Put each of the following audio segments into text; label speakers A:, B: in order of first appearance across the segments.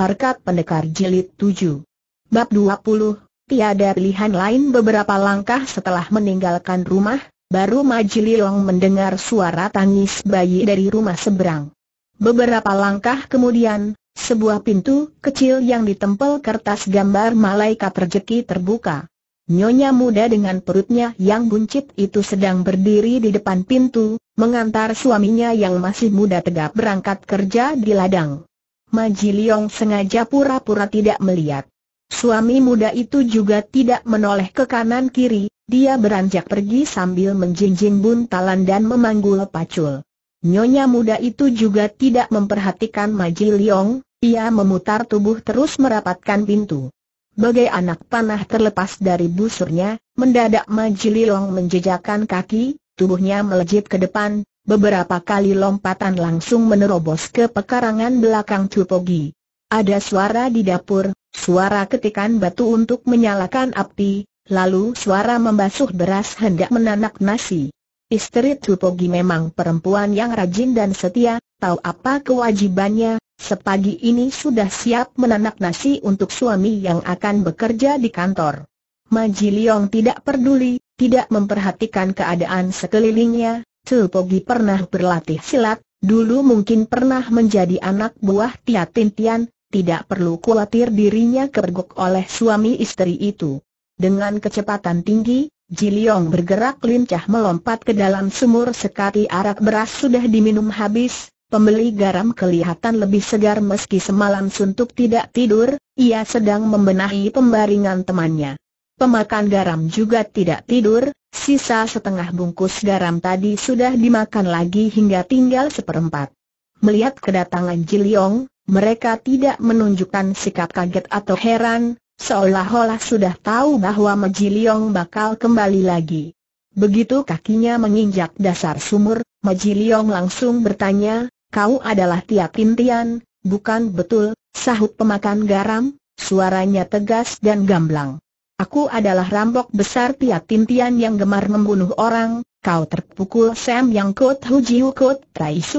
A: Harkat Pendekar Jilid 7 Bab 20, tiada pilihan lain beberapa langkah setelah meninggalkan rumah, baru Majililong mendengar suara tangis bayi dari rumah seberang. Beberapa langkah kemudian, sebuah pintu kecil yang ditempel kertas gambar malaikat rejeki terbuka. Nyonya muda dengan perutnya yang buncit itu sedang berdiri di depan pintu, mengantar suaminya yang masih muda tegap berangkat kerja di ladang. Majiliong Liong sengaja pura-pura tidak melihat. Suami muda itu juga tidak menoleh ke kanan kiri, dia beranjak pergi sambil menjinjing buntalan dan memanggul pacul. Nyonya muda itu juga tidak memperhatikan Majiliong. Liong, ia memutar tubuh terus merapatkan pintu. Bagai anak panah terlepas dari busurnya, mendadak Majiliong menjejakkan kaki, tubuhnya melejit ke depan, Beberapa kali lompatan langsung menerobos ke pekarangan belakang Cupogi. Ada suara di dapur, suara ketikan batu untuk menyalakan api, lalu suara membasuh beras hendak menanak nasi. Istri Cupogi memang perempuan yang rajin dan setia, tahu apa kewajibannya, sepagi ini sudah siap menanak nasi untuk suami yang akan bekerja di kantor. Majiliong tidak peduli, tidak memperhatikan keadaan sekelilingnya, Tulpogi pernah berlatih silat, dulu mungkin pernah menjadi anak buah Tia Tintian, tidak perlu khawatir dirinya kergok oleh suami istri itu. Dengan kecepatan tinggi, Jiliong bergerak lincah melompat ke dalam sumur sekati arak beras sudah diminum habis, Pembeli garam kelihatan lebih segar meski semalam suntuk tidak tidur, ia sedang membenahi pembaringan temannya. Pemakan garam juga tidak tidur, Sisa setengah bungkus garam tadi sudah dimakan lagi hingga tinggal seperempat. Melihat kedatangan Jiliong, mereka tidak menunjukkan sikap kaget atau heran, seolah-olah sudah tahu bahwa Majiliong bakal kembali lagi. Begitu kakinya menginjak dasar sumur, Majiliong langsung bertanya, kau adalah Tia Tintian, bukan betul, sahut pemakan garam, suaranya tegas dan gamblang. Aku adalah rambok besar tiap Tintian yang gemar membunuh orang, kau terpukul Sam yang kot hujiu kot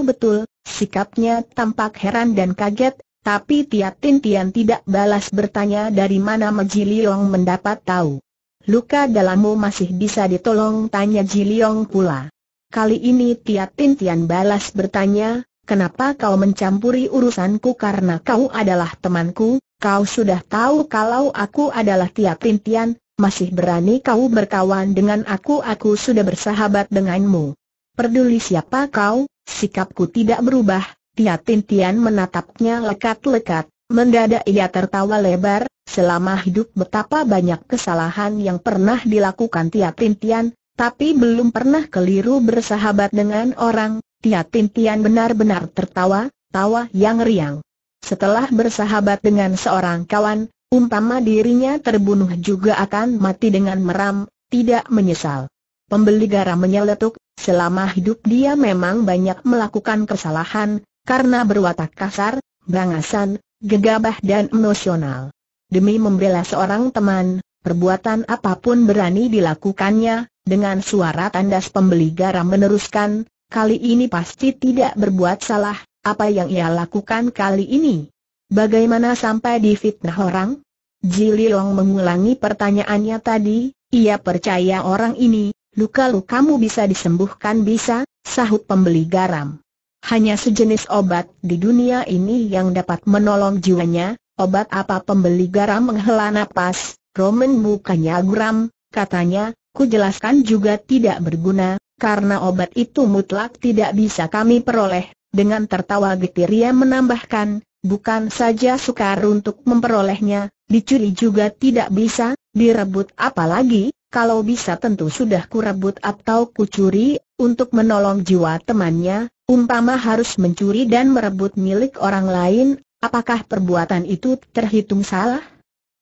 A: betul, sikapnya tampak heran dan kaget, tapi tiap Tintian tidak balas bertanya dari mana Meji Liong mendapat tahu. Luka dalammu masih bisa ditolong tanya Ji Liong pula. Kali ini tiap Tintian balas bertanya, kenapa kau mencampuri urusanku karena kau adalah temanku, Kau sudah tahu kalau aku adalah Tia Tintian, masih berani kau berkawan dengan aku aku sudah bersahabat denganmu. Peduli siapa kau, sikapku tidak berubah, Tia Tintian menatapnya lekat-lekat, mendadak ia tertawa lebar, selama hidup betapa banyak kesalahan yang pernah dilakukan Tia Tintian, tapi belum pernah keliru bersahabat dengan orang, Tia Tintian benar-benar tertawa, tawa yang riang. Setelah bersahabat dengan seorang kawan, umpama dirinya terbunuh juga akan mati dengan meram, tidak menyesal. Pembeli garam menyeletuk, selama hidup dia memang banyak melakukan kesalahan, karena berwatak kasar, berangasan, gegabah dan emosional. Demi membela seorang teman, perbuatan apapun berani dilakukannya, dengan suara tandas pembeli garam meneruskan, kali ini pasti tidak berbuat salah, apa yang ia lakukan kali ini? Bagaimana sampai difitnah orang? Ji Liong mengulangi pertanyaannya tadi, ia percaya orang ini, luka lukamu bisa disembuhkan bisa, sahut pembeli garam. Hanya sejenis obat di dunia ini yang dapat menolong jiwanya, obat apa pembeli garam menghela napas, Roman mukanya guram, katanya, ku jelaskan juga tidak berguna, karena obat itu mutlak tidak bisa kami peroleh, dengan tertawa getir ia menambahkan, bukan saja sukar untuk memperolehnya, dicuri juga tidak bisa, direbut apalagi, kalau bisa tentu sudah kurebut atau kucuri, untuk menolong jiwa temannya, umpama harus mencuri dan merebut milik orang lain, apakah perbuatan itu terhitung salah?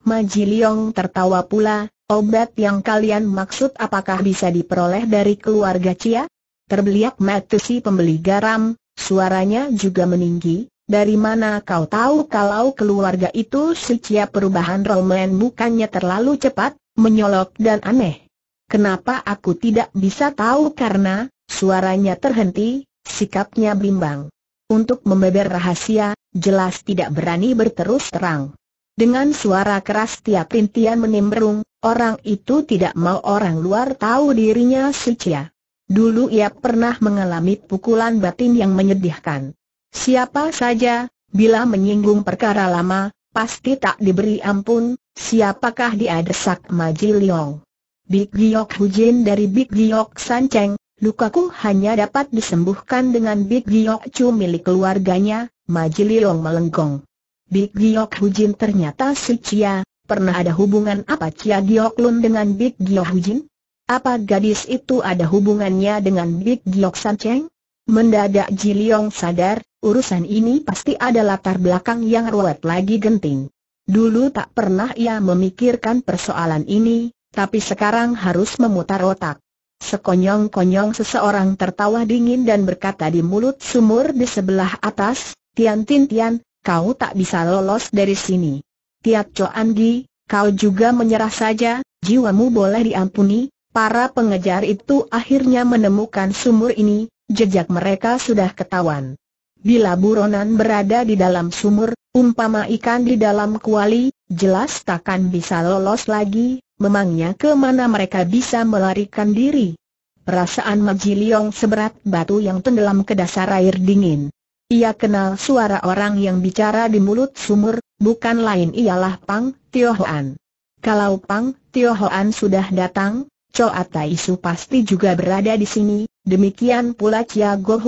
A: Maji Liong tertawa pula, obat yang kalian maksud apakah bisa diperoleh dari keluarga Cia? Terbeliak mata si pembeli garam, Suaranya juga meninggi, dari mana kau tahu kalau keluarga itu setiap perubahan Roman bukannya terlalu cepat, menyolok dan aneh. Kenapa aku tidak bisa tahu karena, suaranya terhenti, sikapnya bimbang. Untuk membeber rahasia, jelas tidak berani berterus terang. Dengan suara keras tiap rintian menimbrung, orang itu tidak mau orang luar tahu dirinya suci. Dulu ia pernah mengalami pukulan batin yang menyedihkan. Siapa saja, bila menyinggung perkara lama, pasti tak diberi ampun, siapakah dia desak Maji Liong. Big Giok Hujin dari Big Giok Sanceng, lukaku hanya dapat disembuhkan dengan Big Giok Chu milik keluarganya, Maji Liong melengkong. Big Giok Hujin ternyata si Cia, pernah ada hubungan apa Cia Giok Lun dengan Big Giok Hujin? Apa gadis itu ada hubungannya dengan Big Giok San Cheng? Mendadak Ji Leong sadar, urusan ini pasti ada latar belakang yang ruwet lagi genting. Dulu tak pernah ia memikirkan persoalan ini, tapi sekarang harus memutar otak. Sekonyong-konyong seseorang tertawa dingin dan berkata di mulut sumur di sebelah atas, Tian Tin Tian, kau tak bisa lolos dari sini. Tiat Choan Gi, kau juga menyerah saja, jiwamu boleh diampuni, Para pengejar itu akhirnya menemukan sumur ini, jejak mereka sudah ketahuan. Bila buronan berada di dalam sumur, umpama ikan di dalam kuali, jelas takkan bisa lolos lagi, memangnya kemana mereka bisa melarikan diri. Perasaan Majiliong seberat batu yang tenggelam ke dasar air dingin. Ia kenal suara orang yang bicara di mulut sumur, bukan lain ialah Pang Tiohoan. Kalau Pang Tiohoan sudah datang, Choa Tai Su pasti juga berada di sini, demikian pula Chia Go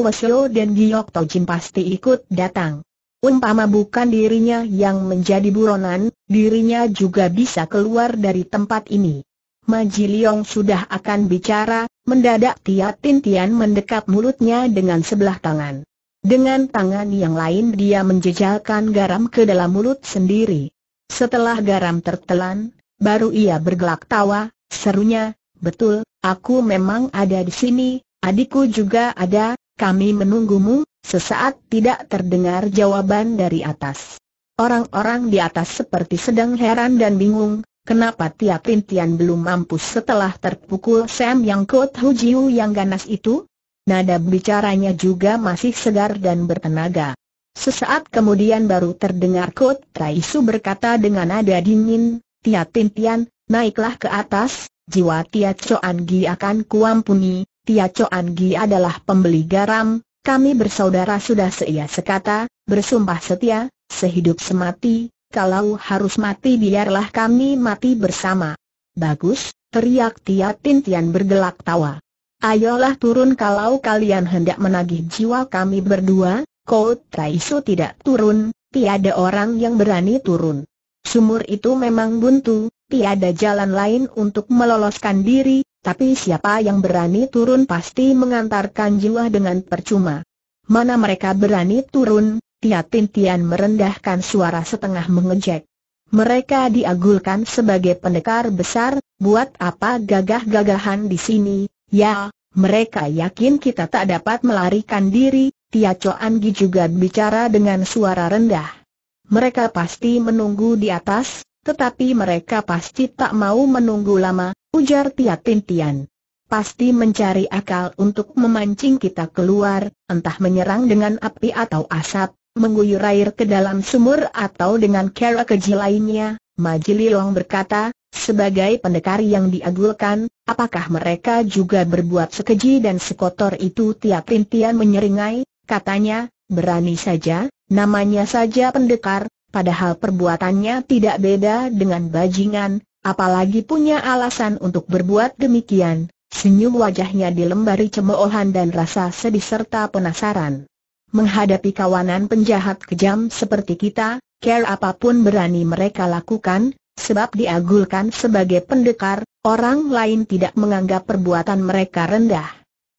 A: dan Giok Tojin pasti ikut datang. Umpama bukan dirinya yang menjadi buronan, dirinya juga bisa keluar dari tempat ini. Maji Liong sudah akan bicara, mendadak Tia Tin Tian mendekap mulutnya dengan sebelah tangan. Dengan tangan yang lain dia menjejalkan garam ke dalam mulut sendiri. Setelah garam tertelan, baru ia bergelak tawa, serunya, Betul, aku memang ada di sini, adikku juga ada, kami menunggumu, sesaat tidak terdengar jawaban dari atas. Orang-orang di atas seperti sedang heran dan bingung, Kenapa tiap intian belum mampus setelah terpukul Sam yang Kot Hujiu yang ganas itu? Nada bicaranya juga masih segar dan bertenaga. Sesaat kemudian baru terdengar Kot Taisu berkata dengan nada dingin, Tia Tintian, naiklah ke atas, jiwa Tia Choan Gi akan kuampuni, Tia Choan Gi adalah pembeli garam, kami bersaudara sudah seia sekata, bersumpah setia, sehidup semati, kalau harus mati biarlah kami mati bersama. Bagus, teriak Tia Tian bergelak tawa. Ayolah turun kalau kalian hendak menagih jiwa kami berdua, Kau Taisu tidak turun, tiada orang yang berani turun. Sumur itu memang buntu, tiada jalan lain untuk meloloskan diri, tapi siapa yang berani turun pasti mengantarkan jiwa dengan percuma. Mana mereka berani turun, Tia Tintian merendahkan suara setengah mengejek. Mereka diagulkan sebagai pendekar besar, buat apa gagah-gagahan di sini, ya, mereka yakin kita tak dapat melarikan diri, Tia Choan Gi juga bicara dengan suara rendah. Mereka pasti menunggu di atas, tetapi mereka pasti tak mau menunggu lama, ujar Tia Tintian. Pasti mencari akal untuk memancing kita keluar, entah menyerang dengan api atau asap, mengguyur air ke dalam sumur atau dengan cara keji lainnya, Majililong berkata, sebagai pendekar yang diagulkan, apakah mereka juga berbuat sekeji dan sekotor itu Tia Tintian menyeringai, katanya, berani saja, namanya saja pendekar, Padahal perbuatannya tidak beda dengan bajingan, apalagi punya alasan untuk berbuat demikian. Senyum wajahnya dilembari cemoohan dan rasa sedih serta penasaran. Menghadapi kawanan penjahat kejam seperti kita, care apapun berani mereka lakukan, sebab diagulkan sebagai pendekar, orang lain tidak menganggap perbuatan mereka rendah.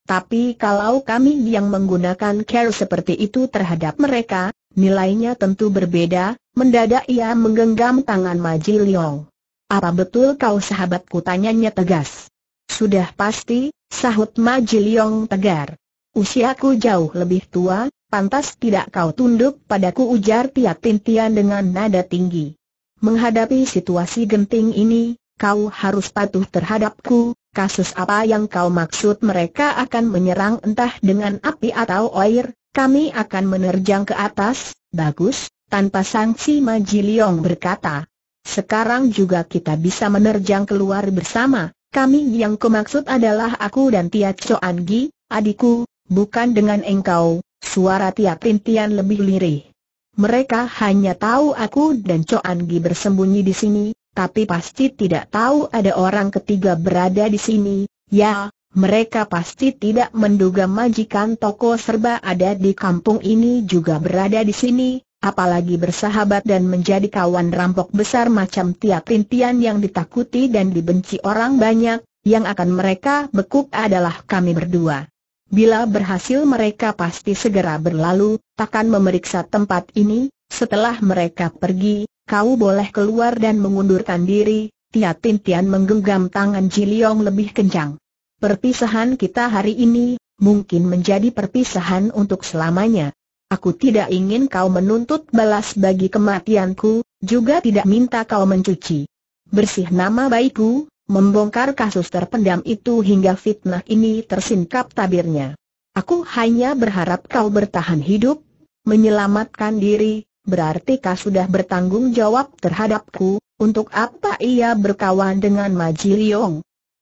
A: Tapi kalau kami yang menggunakan care seperti itu terhadap mereka, Nilainya tentu berbeda, mendadak ia menggenggam tangan Maji Liong. Apa betul kau sahabatku tanyanya tegas? Sudah pasti, sahut Maji Liong tegar. Usiaku jauh lebih tua, pantas tidak kau tunduk padaku ujar Tia Tintian dengan nada tinggi. Menghadapi situasi genting ini, kau harus patuh terhadapku, kasus apa yang kau maksud mereka akan menyerang entah dengan api atau air, kami akan menerjang ke atas, bagus, tanpa sangsi Majiliong berkata. Sekarang juga kita bisa menerjang keluar bersama, kami yang kumaksud adalah aku dan Tia Choan Gi, adikku, bukan dengan engkau, suara Tia Printian lebih lirih. Mereka hanya tahu aku dan Choan Gi bersembunyi di sini, tapi pasti tidak tahu ada orang ketiga berada di sini, ya, mereka pasti tidak menduga majikan toko serba ada di kampung ini juga berada di sini, apalagi bersahabat dan menjadi kawan rampok besar macam tiap intian yang ditakuti dan dibenci orang banyak, yang akan mereka bekuk adalah kami berdua. Bila berhasil mereka pasti segera berlalu, takkan memeriksa tempat ini, setelah mereka pergi, kau boleh keluar dan mengundurkan diri, Tia Tintian menggenggam tangan Jiliong lebih kencang. Perpisahan kita hari ini, mungkin menjadi perpisahan untuk selamanya. Aku tidak ingin kau menuntut balas bagi kematianku, juga tidak minta kau mencuci bersih nama baikku, membongkar kasus terpendam itu hingga fitnah ini tersingkap tabirnya. Aku hanya berharap kau bertahan hidup, menyelamatkan diri, berarti kau sudah bertanggung jawab terhadapku, untuk apa ia berkawan dengan Maji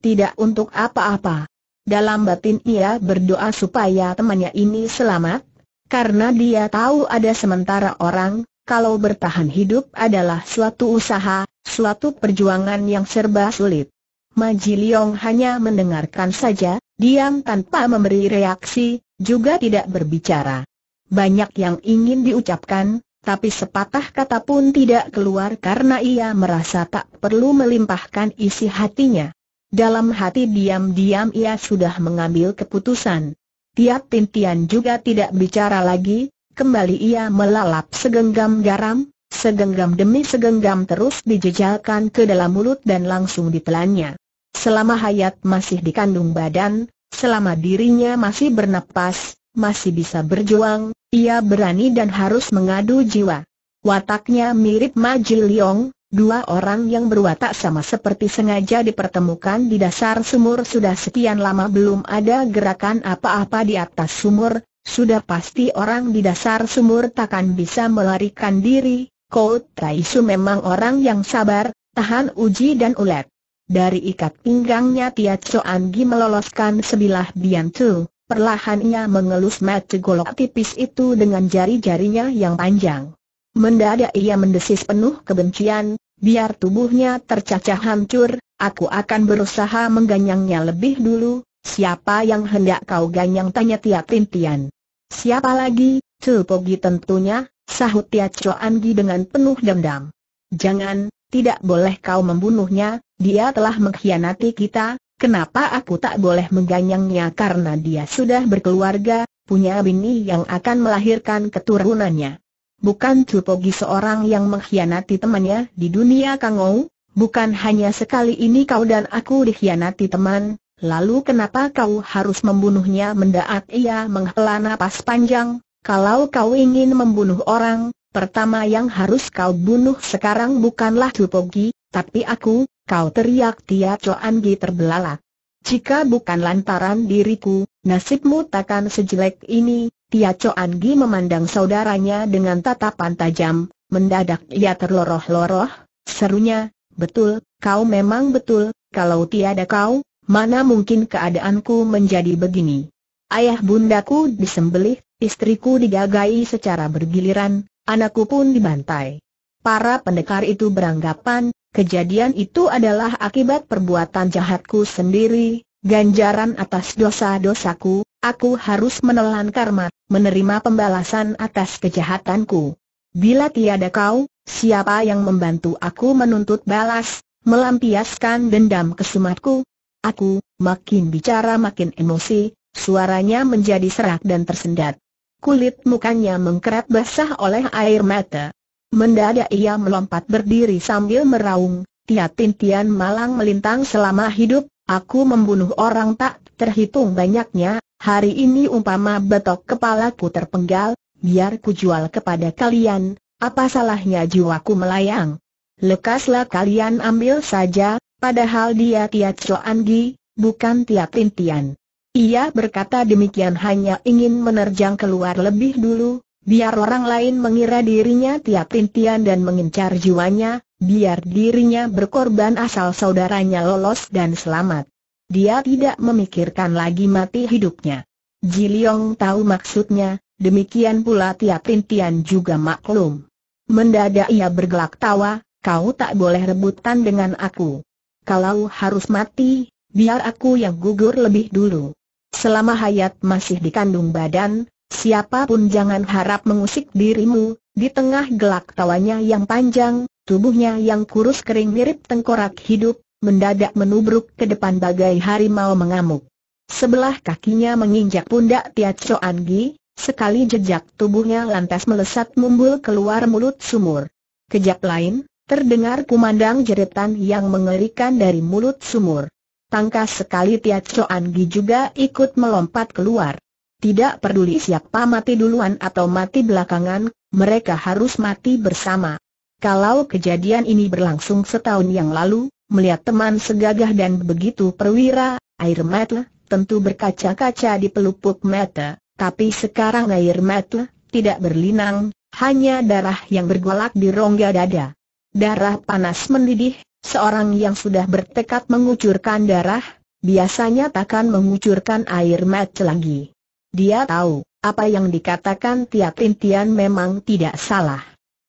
A: tidak untuk apa-apa. Dalam batin ia berdoa supaya temannya ini selamat, karena dia tahu ada sementara orang, kalau bertahan hidup adalah suatu usaha, suatu perjuangan yang serba sulit. Maji Liong hanya mendengarkan saja, diam tanpa memberi reaksi, juga tidak berbicara. Banyak yang ingin diucapkan, tapi sepatah kata pun tidak keluar karena ia merasa tak perlu melimpahkan isi hatinya. Dalam hati diam-diam ia sudah mengambil keputusan. Tiap Tintian juga tidak bicara lagi, kembali ia melalap segenggam garam, segenggam demi segenggam terus dijejalkan ke dalam mulut dan langsung ditelannya. Selama hayat masih dikandung badan, selama dirinya masih bernapas, masih bisa berjuang, ia berani dan harus mengadu jiwa. Wataknya mirip Majiliong, Dua orang yang berwatak sama seperti sengaja dipertemukan di dasar sumur sudah sekian lama belum ada gerakan apa-apa di atas sumur, sudah pasti orang di dasar sumur takkan bisa melarikan diri, Kout Taisu memang orang yang sabar, tahan uji dan ulet. Dari ikat pinggangnya Tia Choan meloloskan sebilah biantu, perlahannya mengelus mat golok tipis itu dengan jari-jarinya yang panjang. Mendadak ia mendesis penuh kebencian, biar tubuhnya tercacah hancur, aku akan berusaha mengganyangnya lebih dulu, siapa yang hendak kau ganyang tanya Tia Tintian. Siapa lagi, Tupogi tentunya, sahut Tia Choangi dengan penuh dendam. Jangan, tidak boleh kau membunuhnya, dia telah mengkhianati kita, kenapa aku tak boleh mengganyangnya karena dia sudah berkeluarga, punya bini yang akan melahirkan keturunannya. Bukan Cupogi seorang yang mengkhianati temannya di dunia Kangou, bukan hanya sekali ini kau dan aku dikhianati teman, lalu kenapa kau harus membunuhnya mendaat ia menghela napas panjang, kalau kau ingin membunuh orang, pertama yang harus kau bunuh sekarang bukanlah Cupogi, tapi aku, kau teriak Tia Choan Gi terbelalak. Jika bukan lantaran diriku, nasibmu takkan sejelek ini, Tia Choan Gi memandang saudaranya dengan tatapan tajam, mendadak ia terloroh-loroh, serunya, betul, kau memang betul, kalau tiada kau, mana mungkin keadaanku menjadi begini. Ayah bundaku disembelih, istriku digagai secara bergiliran, anakku pun dibantai. Para pendekar itu beranggapan, kejadian itu adalah akibat perbuatan jahatku sendiri, ganjaran atas dosa-dosaku, Aku harus menelan karma, menerima pembalasan atas kejahatanku. Bila tiada kau, siapa yang membantu aku menuntut balas, melampiaskan dendam kesumatku? Aku, makin bicara makin emosi, suaranya menjadi serak dan tersendat. Kulit mukanya mengkerat basah oleh air mata. Mendadak ia melompat berdiri sambil meraung, Tiatin-tian malang melintang selama hidup, aku membunuh orang tak terhitung banyaknya, Hari ini umpama betok kepalaku terpenggal, biar ku jual kepada kalian, apa salahnya jiwaku melayang? Lekaslah kalian ambil saja, padahal dia Tiat Choan bukan Tiat Tintian. Ia berkata demikian hanya ingin menerjang keluar lebih dulu, biar orang lain mengira dirinya tiap Tintian dan mengincar jiwanya, biar dirinya berkorban asal saudaranya lolos dan selamat. Dia tidak memikirkan lagi mati hidupnya. Ji tahu maksudnya, demikian pula tiap intian juga maklum. Mendadak ia bergelak tawa, kau tak boleh rebutan dengan aku. Kalau harus mati, biar aku yang gugur lebih dulu. Selama hayat masih dikandung badan, siapapun jangan harap mengusik dirimu, di tengah gelak tawanya yang panjang, tubuhnya yang kurus kering mirip tengkorak hidup, mendadak menubruk ke depan bagai harimau mengamuk. Sebelah kakinya menginjak pundak Tiat Choan Gi, sekali jejak tubuhnya lantas melesat mumbul keluar mulut sumur. Kejap lain, terdengar kumandang jeritan yang mengerikan dari mulut sumur. Tangkas sekali Tiat Choan Gi juga ikut melompat keluar. Tidak peduli siapa mati duluan atau mati belakangan, mereka harus mati bersama. Kalau kejadian ini berlangsung setahun yang lalu, Melihat teman segagah dan begitu perwira, air mata, tentu berkaca-kaca di pelupuk mata, tapi sekarang air mata, tidak berlinang, hanya darah yang bergolak di rongga dada. Darah panas mendidih, seorang yang sudah bertekad mengucurkan darah, biasanya takkan mengucurkan air mata lagi. Dia tahu, apa yang dikatakan tiap Intian memang tidak salah.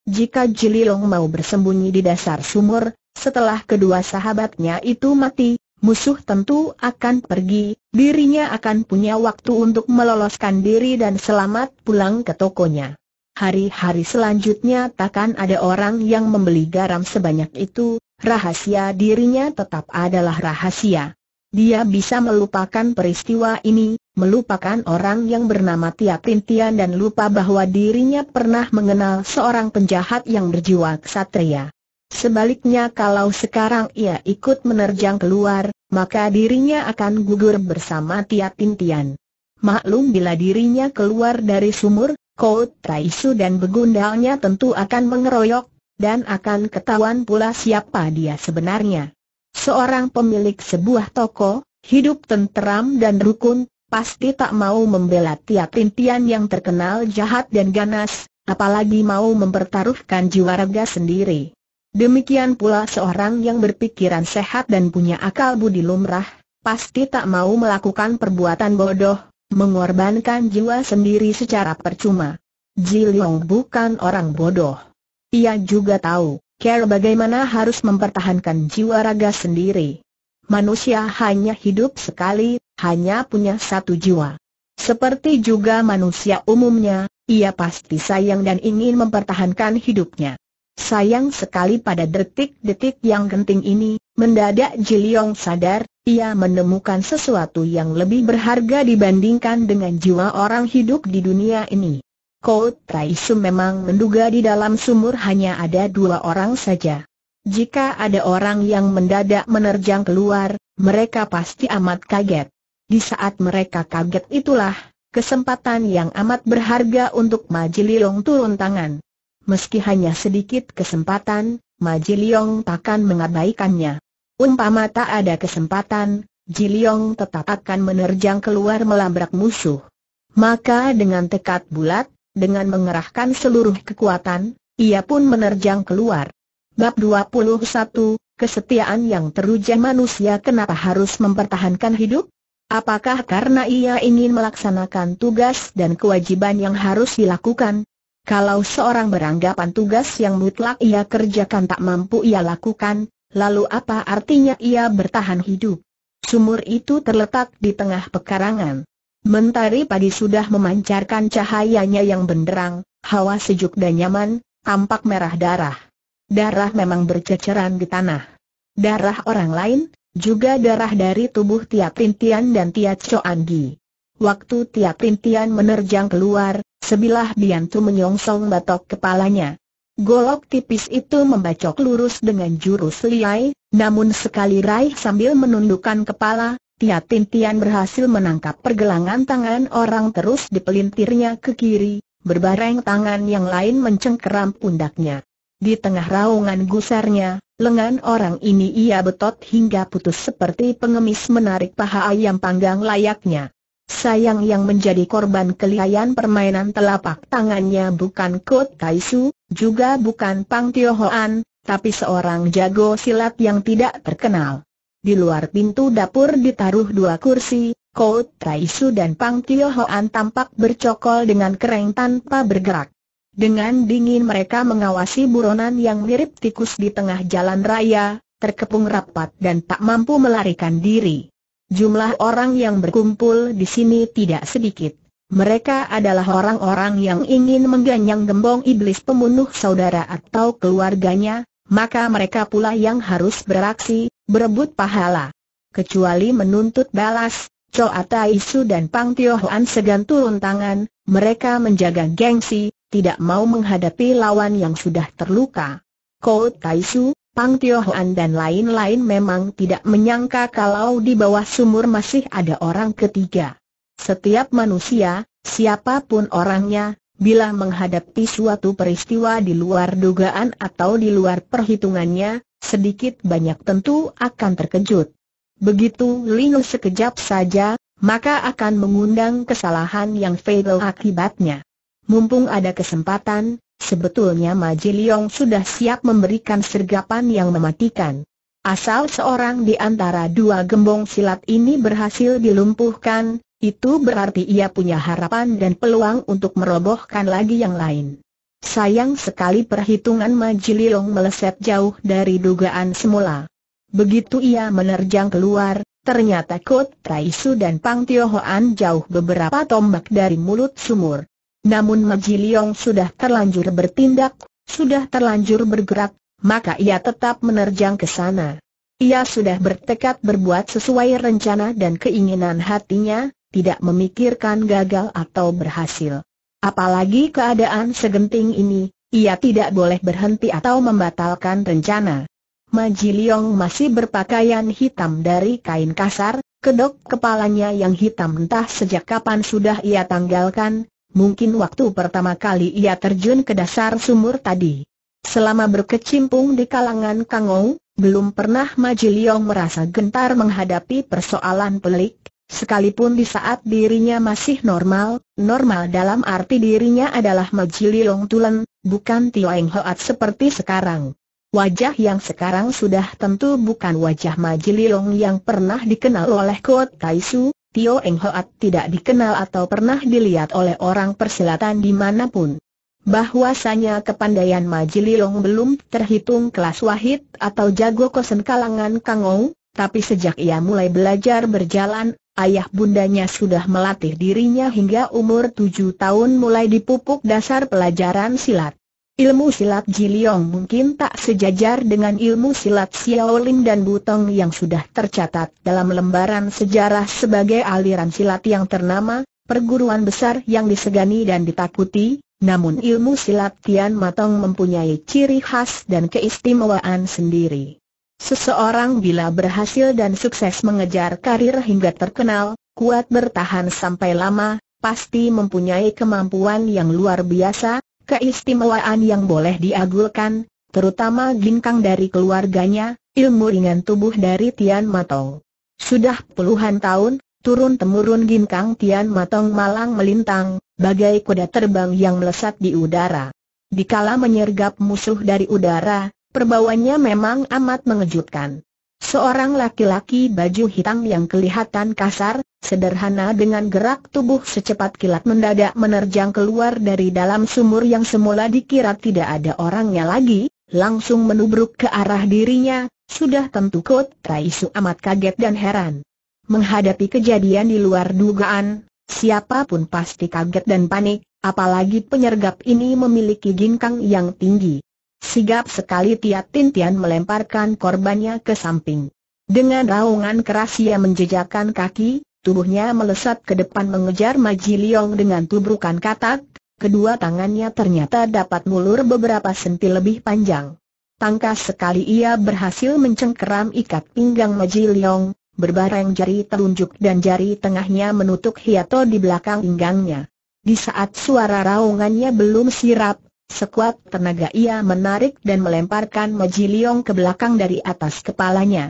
A: Jika Jililong mau bersembunyi di dasar sumur, setelah kedua sahabatnya itu mati, musuh tentu akan pergi, dirinya akan punya waktu untuk meloloskan diri dan selamat pulang ke tokonya. Hari-hari selanjutnya takkan ada orang yang membeli garam sebanyak itu, rahasia dirinya tetap adalah rahasia. Dia bisa melupakan peristiwa ini, melupakan orang yang bernama Tia Tintian dan lupa bahwa dirinya pernah mengenal seorang penjahat yang berjiwa ksatria. Sebaliknya kalau sekarang ia ikut menerjang keluar, maka dirinya akan gugur bersama Tia Tintian. Maklum bila dirinya keluar dari sumur, Kau, Taisu dan begundalnya tentu akan mengeroyok, dan akan ketahuan pula siapa dia sebenarnya. Seorang pemilik sebuah toko, hidup tenteram dan rukun, pasti tak mau membela Tia Tintian yang terkenal jahat dan ganas, apalagi mau mempertaruhkan jiwa raga sendiri. Demikian pula seorang yang berpikiran sehat dan punya akal budi lumrah, pasti tak mau melakukan perbuatan bodoh, mengorbankan jiwa sendiri secara percuma. Ji Leong bukan orang bodoh. Ia juga tahu, care bagaimana harus mempertahankan jiwa raga sendiri. Manusia hanya hidup sekali, hanya punya satu jiwa. Seperti juga manusia umumnya, ia pasti sayang dan ingin mempertahankan hidupnya. Sayang sekali pada detik-detik yang genting ini, mendadak Jiliong sadar, ia menemukan sesuatu yang lebih berharga dibandingkan dengan jiwa orang hidup di dunia ini. Kau Su memang menduga di dalam sumur hanya ada dua orang saja. Jika ada orang yang mendadak menerjang keluar, mereka pasti amat kaget. Di saat mereka kaget itulah, kesempatan yang amat berharga untuk Majililong turun tangan. Meski hanya sedikit kesempatan, Majiliong takkan mengabaikannya. Umpama tak ada kesempatan, Jiliong tetap akan menerjang keluar melabrak musuh. Maka dengan tekad bulat, dengan mengerahkan seluruh kekuatan, ia pun menerjang keluar. Bab 21, kesetiaan yang teruja manusia kenapa harus mempertahankan hidup? Apakah karena ia ingin melaksanakan tugas dan kewajiban yang harus dilakukan, kalau seorang beranggapan tugas yang mutlak ia kerjakan tak mampu ia lakukan, lalu apa artinya ia bertahan hidup? Sumur itu terletak di tengah pekarangan. Mentari pagi sudah memancarkan cahayanya yang benderang, hawa sejuk dan nyaman, tampak merah darah. Darah memang berceceran di tanah. Darah orang lain, juga darah dari tubuh Tia pintian dan Tia Choangi. Waktu Tia pintian menerjang keluar, Sebilah Biantu menyongsong batok kepalanya. Golok tipis itu membacok lurus dengan jurus liai, namun sekali raih sambil menundukkan kepala, Tia Tintian berhasil menangkap pergelangan tangan orang terus dipelintirnya ke kiri, berbareng tangan yang lain mencengkeram pundaknya. Di tengah raungan gusarnya, lengan orang ini ia betot hingga putus seperti pengemis menarik paha ayam panggang layaknya. Sayang yang menjadi korban kelihayan permainan telapak tangannya bukan Kot Kaisu, juga bukan Pang Tio Hoan, tapi seorang jago silat yang tidak terkenal. Di luar pintu dapur ditaruh dua kursi, Kot Kaisu dan Pang Tio Hoan tampak bercokol dengan kereng tanpa bergerak. Dengan dingin mereka mengawasi buronan yang mirip tikus di tengah jalan raya, terkepung rapat dan tak mampu melarikan diri. Jumlah orang yang berkumpul di sini tidak sedikit. Mereka adalah orang-orang yang ingin mengganyang gembong iblis pembunuh saudara atau keluarganya, maka mereka pula yang harus beraksi, berebut pahala. Kecuali menuntut balas, Choa Taisu dan Pang Tio Hoan segan turun tangan, mereka menjaga gengsi, tidak mau menghadapi lawan yang sudah terluka. Kau Tai Pang Tio Hoan dan lain-lain memang tidak menyangka kalau di bawah sumur masih ada orang ketiga. Setiap manusia, siapapun orangnya, bila menghadapi suatu peristiwa di luar dugaan atau di luar perhitungannya, sedikit banyak tentu akan terkejut. Begitu Linu sekejap saja, maka akan mengundang kesalahan yang fatal akibatnya. Mumpung ada kesempatan, Sebetulnya Majiliong sudah siap memberikan sergapan yang mematikan. Asal seorang di antara dua gembong silat ini berhasil dilumpuhkan, itu berarti ia punya harapan dan peluang untuk merobohkan lagi yang lain. Sayang sekali perhitungan Majiliong meleset jauh dari dugaan semula. Begitu ia menerjang keluar, ternyata Kot Taisu dan Pang Tiohoan jauh beberapa tombak dari mulut sumur. Namun Majiliong sudah terlanjur bertindak, sudah terlanjur bergerak, maka ia tetap menerjang ke sana. Ia sudah bertekad berbuat sesuai rencana dan keinginan hatinya, tidak memikirkan gagal atau berhasil. Apalagi keadaan segenting ini, ia tidak boleh berhenti atau membatalkan rencana. Majiliong masih berpakaian hitam dari kain kasar, kedok kepalanya yang hitam entah sejak kapan sudah ia tanggalkan, mungkin waktu pertama kali ia terjun ke dasar sumur tadi. Selama berkecimpung di kalangan Kangou, belum pernah Majiliong merasa gentar menghadapi persoalan pelik, sekalipun di saat dirinya masih normal, normal dalam arti dirinya adalah Majiliong Tulen, bukan Tio Eng Hoat seperti sekarang. Wajah yang sekarang sudah tentu bukan wajah Majiliong yang pernah dikenal oleh Kuo Kaisu, Tio Eng Hoat tidak dikenal atau pernah dilihat oleh orang persilatan dimanapun. Bahwasanya kepandaian Long belum terhitung kelas wahid atau jago kosen kalangan Kangou, tapi sejak ia mulai belajar berjalan, ayah bundanya sudah melatih dirinya hingga umur tujuh tahun mulai dipupuk dasar pelajaran silat. Ilmu silat Jiliong mungkin tak sejajar dengan ilmu silat Xiaolin dan Butong yang sudah tercatat dalam lembaran sejarah sebagai aliran silat yang ternama, perguruan besar yang disegani dan ditakuti, namun ilmu silat Tian Matong mempunyai ciri khas dan keistimewaan sendiri. Seseorang bila berhasil dan sukses mengejar karir hingga terkenal, kuat bertahan sampai lama, pasti mempunyai kemampuan yang luar biasa, keistimewaan yang boleh diagulkan, terutama ginkang dari keluarganya, ilmu ringan tubuh dari Tian Matong. Sudah puluhan tahun, turun-temurun ginkang Tian Matong malang melintang, bagai kuda terbang yang melesat di udara. Dikala menyergap musuh dari udara, perbawanya memang amat mengejutkan. Seorang laki-laki baju hitam yang kelihatan kasar, Sederhana dengan gerak tubuh secepat kilat mendadak menerjang keluar dari dalam sumur yang semula dikira tidak ada orangnya lagi, langsung menubruk ke arah dirinya, sudah tentu Kot Raisu amat kaget dan heran. Menghadapi kejadian di luar dugaan, siapapun pasti kaget dan panik, apalagi penyergap ini memiliki ginkang yang tinggi. Sigap sekali tiap Tintian melemparkan korbannya ke samping. Dengan raungan keras ia menjejakkan kaki, tubuhnya melesat ke depan mengejar Maji Liong dengan tubrukan katak, kedua tangannya ternyata dapat mulur beberapa senti lebih panjang. Tangkas sekali ia berhasil mencengkeram ikat pinggang Maji Liong, berbareng jari telunjuk dan jari tengahnya menutup hiato di belakang pinggangnya. Di saat suara raungannya belum sirap, sekuat tenaga ia menarik dan melemparkan Maji Liong ke belakang dari atas kepalanya.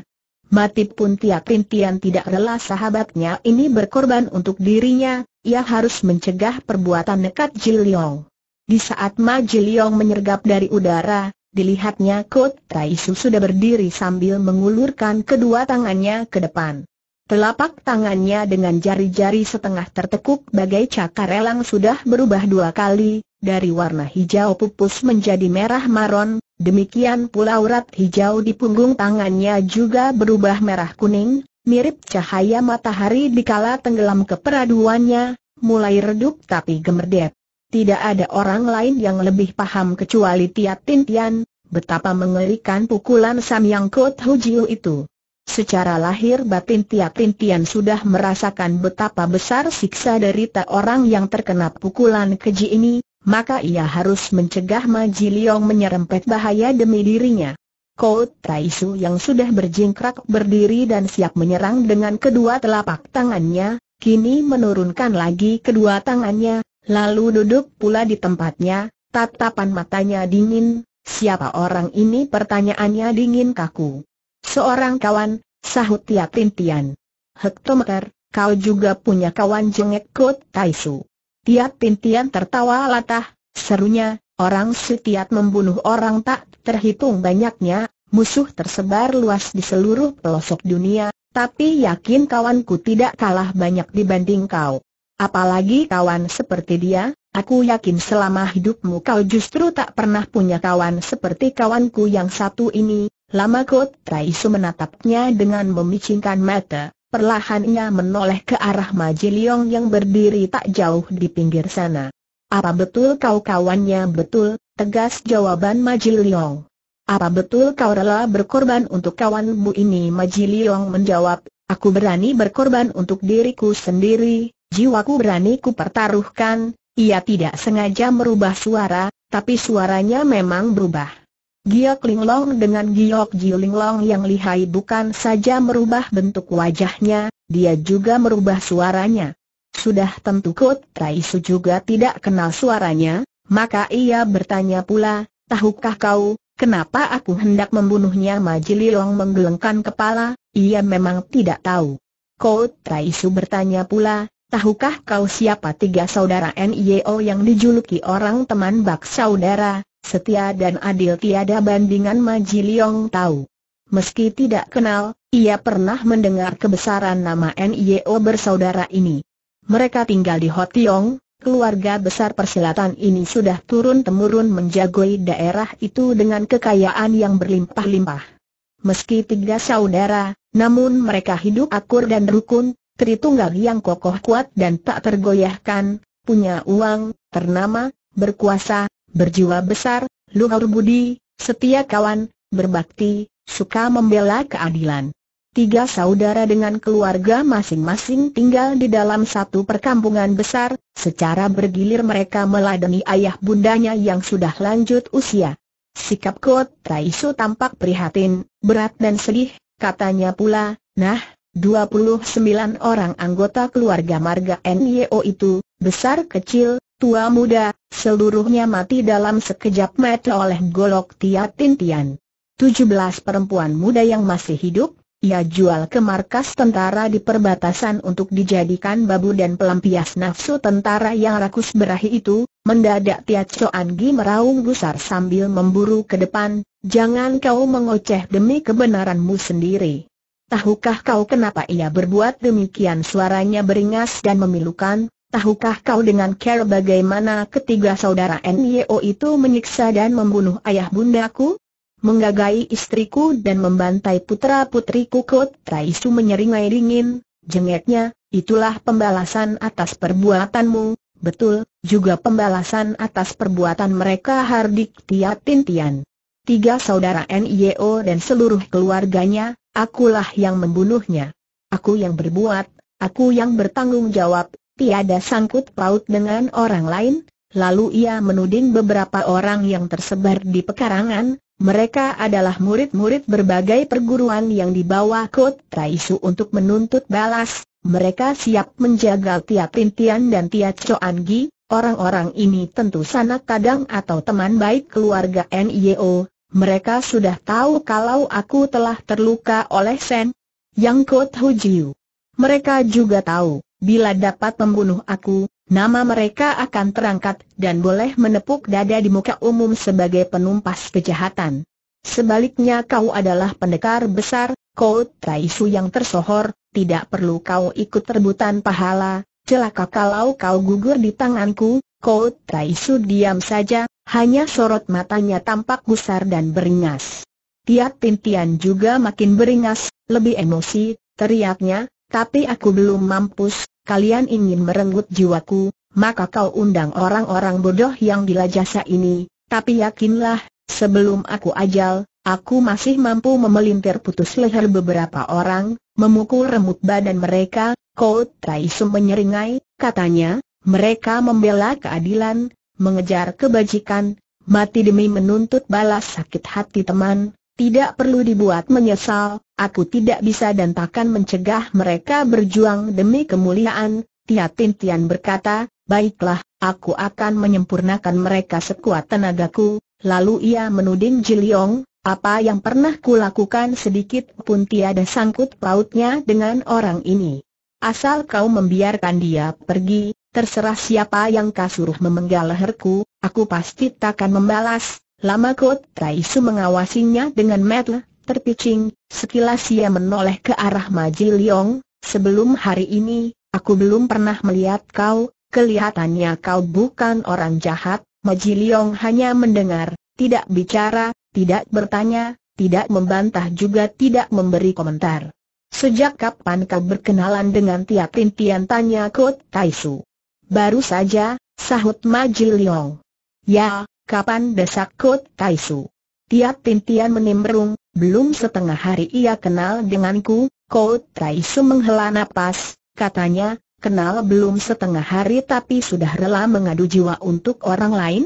A: Mati pun tiap-tian tidak rela sahabatnya ini berkorban untuk dirinya, ia harus mencegah perbuatan nekat Jiliong. Di saat Ma Jiliong menyergap dari udara, dilihatnya Kot Taisu sudah berdiri sambil mengulurkan kedua tangannya ke depan. Telapak tangannya dengan jari-jari setengah tertekuk bagai cakar elang sudah berubah dua kali, dari warna hijau pupus menjadi merah maron, Demikian pula urat hijau di punggung tangannya juga berubah merah kuning, mirip cahaya matahari dikala tenggelam keperaduannya, mulai redup tapi gemerdep. Tidak ada orang lain yang lebih paham kecuali Tia Tintian, betapa mengerikan pukulan Sam Yang Hu Hujiu itu. Secara lahir batin Tia Tintian sudah merasakan betapa besar siksa derita orang yang terkena pukulan keji ini, maka ia harus mencegah Ma Liong menyerempet bahaya demi dirinya. Kout Su yang sudah berjingkrak berdiri dan siap menyerang dengan kedua telapak tangannya, kini menurunkan lagi kedua tangannya, lalu duduk pula di tempatnya, tatapan matanya dingin, siapa orang ini pertanyaannya dingin kaku. Seorang kawan, sahut Tia Tintian. Hektometer, kau juga punya kawan jengek Kout Su. Tiap Pintian tertawa latah, serunya, orang setiap membunuh orang tak terhitung banyaknya, musuh tersebar luas di seluruh pelosok dunia, tapi yakin kawanku tidak kalah banyak dibanding kau. Apalagi kawan seperti dia, aku yakin selama hidupmu kau justru tak pernah punya kawan seperti kawanku yang satu ini. Lama Kot Raisu menatapnya dengan memicingkan mata. Perlahan ia menoleh ke arah Majiliong yang berdiri tak jauh di pinggir sana. Apa betul kau kawannya betul, tegas jawaban Majiliong. Apa betul kau rela berkorban untuk kawanmu ini Majiliong menjawab, aku berani berkorban untuk diriku sendiri, jiwaku berani ku pertaruhkan. ia tidak sengaja merubah suara, tapi suaranya memang berubah. Giok Linglong dengan Giok Linglong yang lihai bukan saja merubah bentuk wajahnya, dia juga merubah suaranya. Sudah tentu Kut Tai juga tidak kenal suaranya, maka ia bertanya pula, tahukah kau, kenapa aku hendak membunuhnya Majililong menggelengkan kepala, ia memang tidak tahu. Kut Tai bertanya pula, Tahukah kau siapa tiga saudara NIO yang dijuluki orang teman bak saudara, setia dan adil tiada bandingan Maji tahu. Meski tidak kenal, ia pernah mendengar kebesaran nama NIO bersaudara ini. Mereka tinggal di Hotiong, keluarga besar persilatan ini sudah turun-temurun menjagoi daerah itu dengan kekayaan yang berlimpah-limpah. Meski tiga saudara, namun mereka hidup akur dan rukun, Tritunggal yang kokoh kuat dan tak tergoyahkan, punya uang, ternama, berkuasa, berjiwa besar, luhur budi, setia kawan, berbakti, suka membela keadilan. Tiga saudara dengan keluarga masing-masing tinggal di dalam satu perkampungan besar, secara bergilir mereka meladeni ayah bundanya yang sudah lanjut usia. Sikap Kot Taisu tampak prihatin, berat dan sedih, katanya pula, nah, 29 orang anggota keluarga marga NYO itu, besar kecil, tua muda, seluruhnya mati dalam sekejap mata oleh golok Tia Tintian. 17 perempuan muda yang masih hidup, ia jual ke markas tentara di perbatasan untuk dijadikan babu dan pelampias nafsu tentara yang rakus berahi itu, mendadak Tia Choan Gi meraung gusar sambil memburu ke depan, jangan kau mengoceh demi kebenaranmu sendiri. Tahukah kau kenapa ia berbuat demikian suaranya beringas dan memilukan, Tahukah kau dengan care bagaimana ketiga saudara NYO itu menyiksa dan membunuh ayah bundaku? Menggagai istriku dan membantai putra-putriku Kot Traisu menyeringai dingin, jengeknya, itulah pembalasan atas perbuatanmu, betul, juga pembalasan atas perbuatan mereka Hardik Tia Tintian. Tiga saudara NIO dan seluruh keluarganya, Akulah yang membunuhnya. Aku yang berbuat, aku yang bertanggung jawab, tiada sangkut paut dengan orang lain. Lalu ia menuding beberapa orang yang tersebar di pekarangan, mereka adalah murid-murid berbagai perguruan yang dibawa Kut Raisu untuk menuntut balas. Mereka siap menjaga tiap Pintian dan tiap coangi. Orang-orang ini tentu sanak kadang atau teman baik keluarga NIO, mereka sudah tahu kalau aku telah terluka oleh Sen Yang Hu Jiu. Mereka juga tahu, bila dapat membunuh aku, nama mereka akan terangkat dan boleh menepuk dada di muka umum sebagai penumpas kejahatan. Sebaliknya kau adalah pendekar besar, kau Taisu yang tersohor, tidak perlu kau ikut rebutan pahala, celaka kalau kau gugur di tanganku, kau Taisu diam saja, hanya sorot matanya tampak gusar dan beringas. Tiap Tintian juga makin beringas, lebih emosi, teriaknya, tapi aku belum mampus, kalian ingin merenggut jiwaku, maka kau undang orang-orang bodoh yang gila jasa ini, tapi yakinlah, sebelum aku ajal, Aku masih mampu memelintir putus leher beberapa orang, memukul remuk badan mereka, Kau Tai menyeringai, katanya, mereka membela keadilan, mengejar kebajikan, mati demi menuntut balas sakit hati teman, tidak perlu dibuat menyesal, aku tidak bisa dan takkan mencegah mereka berjuang demi kemuliaan, Tin Tian berkata, baiklah, aku akan menyempurnakan mereka sekuat tenagaku, lalu ia menuding Jiliong, apa yang pernah kulakukan sedikit pun tiada sangkut pautnya dengan orang ini. Asal kau membiarkan dia pergi, terserah siapa yang kau suruh memenggal leherku, aku pasti takkan membalas. Lama Kot Taisu mengawasinya dengan metel, terpicing, sekilas ia menoleh ke arah Maji Liong, sebelum hari ini, aku belum pernah melihat kau, kelihatannya kau bukan orang jahat, Maji Liong hanya mendengar, tidak bicara, tidak bertanya, tidak membantah juga tidak memberi komentar. Sejak kapan kau berkenalan dengan tiap Tintian? Tanya Kot Taisu. Baru saja, sahut Maji Liong. Ya, kapan desak Kot Tiap tintian menimbrung, belum setengah hari ia kenal denganku, Kot Taisu menghela nafas, katanya, kenal belum setengah hari tapi sudah rela mengadu jiwa untuk orang lain?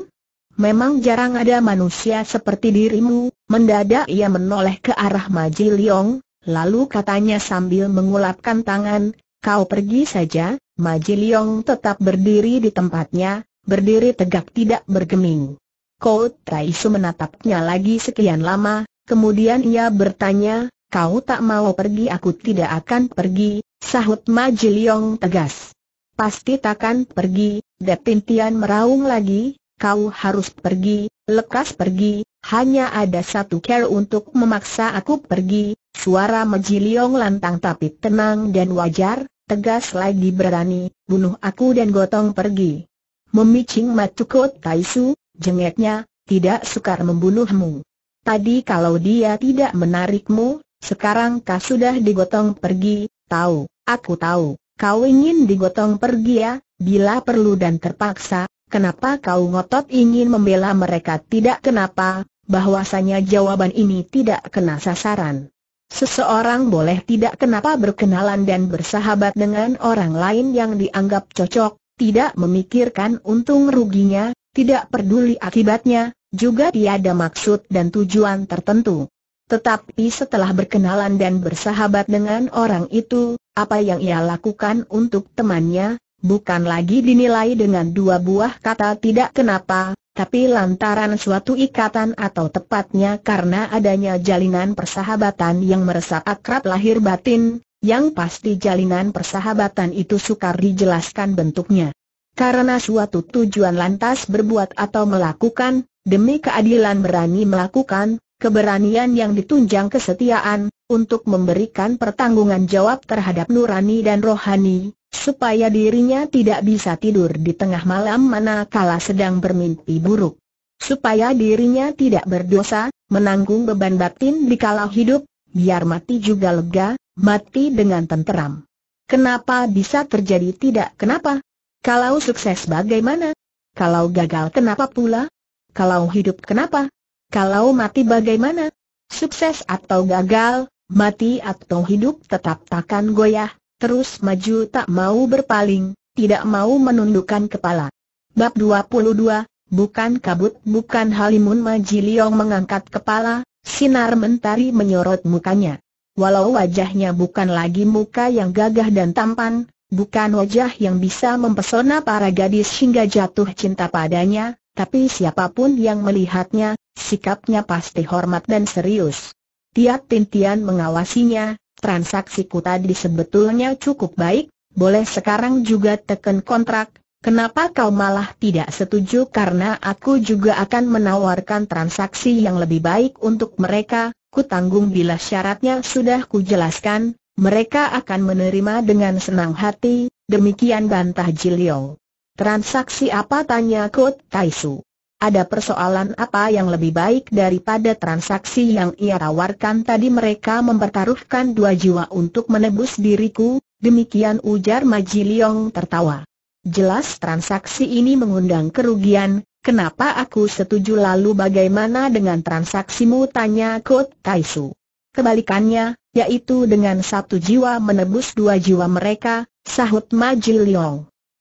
A: Memang jarang ada manusia seperti dirimu, mendadak ia menoleh ke arah Maji Liong, lalu katanya sambil mengulapkan tangan, Kau pergi saja, Maji tetap berdiri di tempatnya, berdiri tegak tidak bergeming. Kau Su menatapnya lagi sekian lama, kemudian ia bertanya, kau tak mau pergi aku tidak akan pergi, sahut Maji tegas. Pasti takkan pergi, Detin Tian meraung lagi, kau harus pergi, lekas pergi, hanya ada satu care untuk memaksa aku pergi, suara Maji lantang tapi tenang dan wajar, tegas lagi berani, bunuh aku dan gotong pergi. Memicing Matuko Taisu, jengeknya, tidak sukar membunuhmu. Tadi kalau dia tidak menarikmu, sekarang kau sudah digotong pergi, tahu, aku tahu, kau ingin digotong pergi ya, bila perlu dan terpaksa, kenapa kau ngotot ingin membela mereka tidak kenapa, bahwasanya jawaban ini tidak kena sasaran. Seseorang boleh tidak kenapa berkenalan dan bersahabat dengan orang lain yang dianggap cocok, tidak memikirkan untung ruginya, tidak peduli akibatnya, juga tiada maksud dan tujuan tertentu. Tetapi setelah berkenalan dan bersahabat dengan orang itu, apa yang ia lakukan untuk temannya, bukan lagi dinilai dengan dua buah kata tidak kenapa, tapi lantaran suatu ikatan atau tepatnya karena adanya jalinan persahabatan yang meresap akrab lahir batin, yang pasti jalinan persahabatan itu sukar dijelaskan bentuknya. Karena suatu tujuan lantas berbuat atau melakukan, demi keadilan berani melakukan, keberanian yang ditunjang kesetiaan, untuk memberikan pertanggungan jawab terhadap nurani dan rohani, supaya dirinya tidak bisa tidur di tengah malam mana manakala sedang bermimpi buruk. Supaya dirinya tidak berdosa, menanggung beban batin di kalau hidup, biar mati juga lega, mati dengan tenteram. Kenapa bisa terjadi tidak kenapa? Kalau sukses bagaimana? Kalau gagal kenapa pula? Kalau hidup kenapa? Kalau mati bagaimana? Sukses atau gagal, mati atau hidup tetap takkan goyah, terus maju tak mau berpaling, tidak mau menundukkan kepala. Bab 22, bukan kabut bukan halimun Maji Liong mengangkat kepala, sinar mentari menyorot mukanya. Walau wajahnya bukan lagi muka yang gagah dan tampan, bukan wajah yang bisa mempesona para gadis hingga jatuh cinta padanya, tapi siapapun yang melihatnya, sikapnya pasti hormat dan serius. Tiap Tintian mengawasinya, Transaksi ku tadi sebetulnya cukup baik, boleh sekarang juga teken kontrak, kenapa kau malah tidak setuju karena aku juga akan menawarkan transaksi yang lebih baik untuk mereka, ku tanggung bila syaratnya sudah ku jelaskan, mereka akan menerima dengan senang hati, demikian bantah Jilio. Transaksi apa tanya Kut Taisu ada persoalan apa yang lebih baik daripada transaksi yang ia tawarkan tadi mereka mempertaruhkan dua jiwa untuk menebus diriku, demikian ujar Majiliong, tertawa. Jelas transaksi ini mengundang kerugian, kenapa aku setuju lalu bagaimana dengan transaksimu tanya Kot Taisu. Kebalikannya, yaitu dengan satu jiwa menebus dua jiwa mereka, sahut Majiliong. Liong.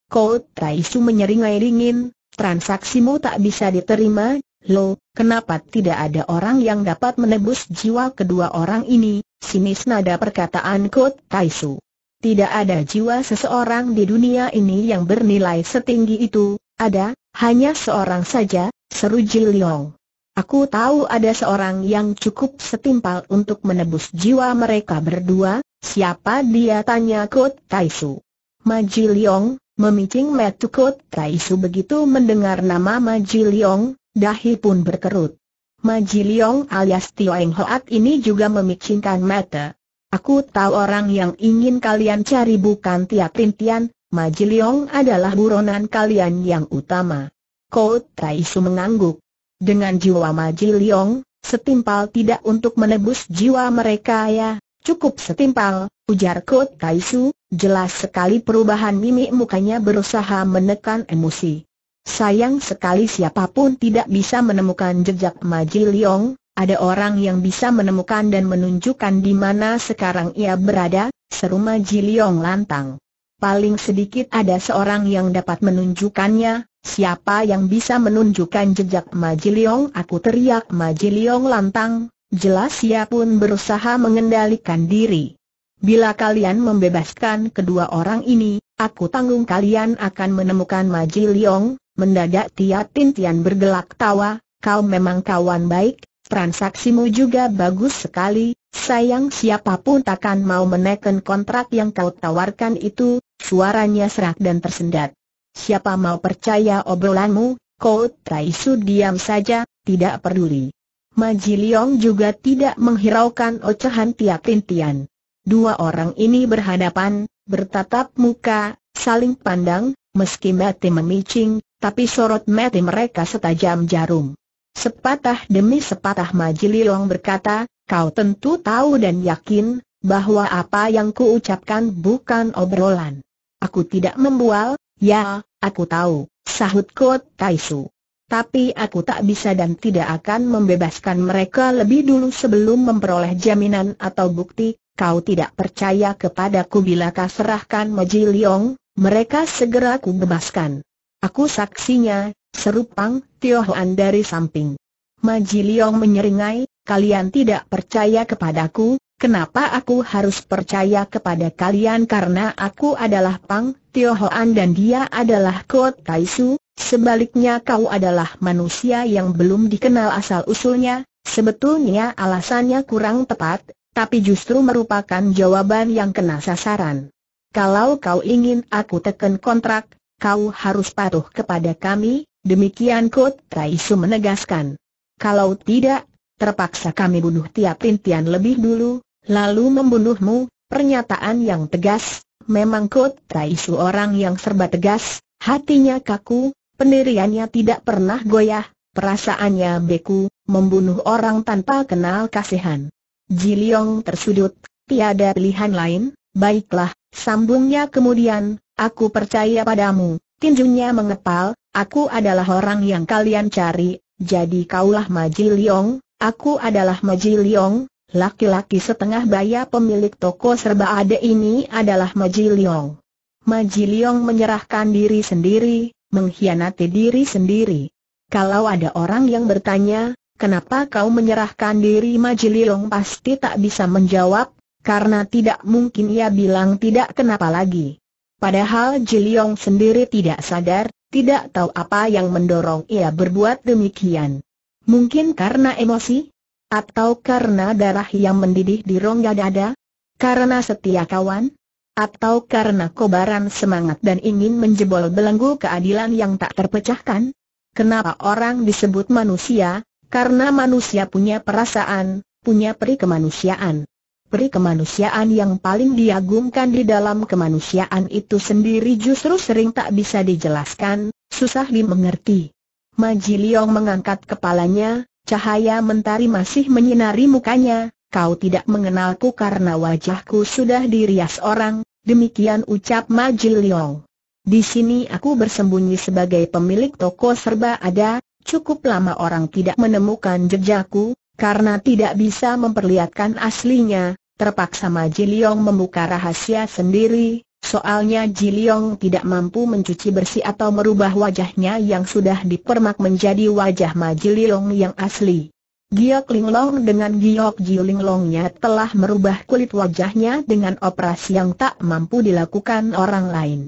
A: Kot Taisu menyeringai dingin, Transaksimu tak bisa diterima, lo, kenapa tidak ada orang yang dapat menebus jiwa kedua orang ini, sinis nada perkataan Kot Taisu. Tidak ada jiwa seseorang di dunia ini yang bernilai setinggi itu, ada, hanya seorang saja, seru Jiliong. Aku tahu ada seorang yang cukup setimpal untuk menebus jiwa mereka berdua, siapa dia tanya Kot Taisu. Majiliong, Memicing Metukut Taisu begitu mendengar nama Ma Ji Liong, dahi pun berkerut. Ma Liong alias Tio Eng Hoat ini juga memicingkan mata. Aku tahu orang yang ingin kalian cari bukan Tia Tintian, Ma Liong adalah buronan kalian yang utama. Kot Taisu mengangguk. Dengan jiwa Ma Liong, setimpal tidak untuk menebus jiwa mereka ya, Cukup setimpal, ujar Kut Kaisu, jelas sekali perubahan mimik mukanya berusaha menekan emosi. Sayang sekali siapapun tidak bisa menemukan jejak Maji Liong, ada orang yang bisa menemukan dan menunjukkan di mana sekarang ia berada, seru Maji Liong lantang. Paling sedikit ada seorang yang dapat menunjukkannya, siapa yang bisa menunjukkan jejak Maji Liong? Aku teriak Maji Liong lantang, Jelas ia pun berusaha mengendalikan diri. Bila kalian membebaskan kedua orang ini, aku tanggung kalian akan menemukan Maji Liong, mendadak Tia Tintian bergelak tawa, kau memang kawan baik, transaksimu juga bagus sekali, sayang siapapun takkan mau menekan kontrak yang kau tawarkan itu, suaranya serak dan tersendat. Siapa mau percaya obrolanmu, kau Taisu diam saja, tidak peduli. Maji Liong juga tidak menghiraukan ocehan tiap rintian. Dua orang ini berhadapan, bertatap muka, saling pandang, meski mati memicing, tapi sorot mati mereka setajam jarum. Sepatah demi sepatah Maji Liong berkata, kau tentu tahu dan yakin, bahwa apa yang kuucapkan bukan obrolan. Aku tidak membual, ya, aku tahu, sahut Kot Taisu tapi aku tak bisa dan tidak akan membebaskan mereka lebih dulu sebelum memperoleh jaminan atau bukti. Kau tidak percaya kepadaku bila kau serahkan Moji Liong, mereka segera ku bebaskan. Aku saksinya, seru Pang dari samping. Maji Liong menyeringai, kalian tidak percaya kepadaku, kenapa aku harus percaya kepada kalian karena aku adalah Pang Tio dan dia adalah Kot Kaisu, Sebaliknya kau adalah manusia yang belum dikenal asal-usulnya, sebetulnya alasannya kurang tepat, tapi justru merupakan jawaban yang kena sasaran. Kalau kau ingin aku teken kontrak, kau harus patuh kepada kami, demikian Kut Raisu menegaskan. Kalau tidak, terpaksa kami bunuh tiap rintian lebih dulu, lalu membunuhmu, pernyataan yang tegas, memang Kut Raisu orang yang serba tegas, hatinya kaku, Pendiriannya tidak pernah goyah, perasaannya beku, membunuh orang tanpa kenal kasihan. Jiliong tersudut, tiada pilihan lain, baiklah, sambungnya kemudian, aku percaya padamu, tinjunya mengepal, aku adalah orang yang kalian cari, jadi kaulah Majiliong, aku adalah Majiliong, laki-laki setengah baya pemilik toko serba ada ini adalah Majiliong. Majiliong menyerahkan diri sendiri, mengkhianati diri sendiri. Kalau ada orang yang bertanya, kenapa kau menyerahkan diri Majililong pasti tak bisa menjawab, karena tidak mungkin ia bilang tidak kenapa lagi. Padahal Jiliong sendiri tidak sadar, tidak tahu apa yang mendorong ia berbuat demikian. Mungkin karena emosi? Atau karena darah yang mendidih di rongga dada? Karena setia kawan? Atau karena kobaran semangat dan ingin menjebol belenggu keadilan yang tak terpecahkan? Kenapa orang disebut manusia? Karena manusia punya perasaan, punya peri kemanusiaan. Peri kemanusiaan yang paling diagungkan di dalam kemanusiaan itu sendiri justru sering tak bisa dijelaskan, susah dimengerti. Maji mengangkat kepalanya, Cahaya mentari masih menyinari mukanya, kau tidak mengenalku karena wajahku sudah dirias orang, demikian ucap Majil Liong. Di sini aku bersembunyi sebagai pemilik toko serba ada, cukup lama orang tidak menemukan jejakku, karena tidak bisa memperlihatkan aslinya, terpaksa Majil Liong membuka rahasia sendiri, soalnya Jiliong tidak mampu mencuci bersih atau merubah wajahnya yang sudah dipermak menjadi wajah Majil Liong yang asli. Giok Linglong dengan Giok Jilinglongnya telah merubah kulit wajahnya dengan operasi yang tak mampu dilakukan orang lain.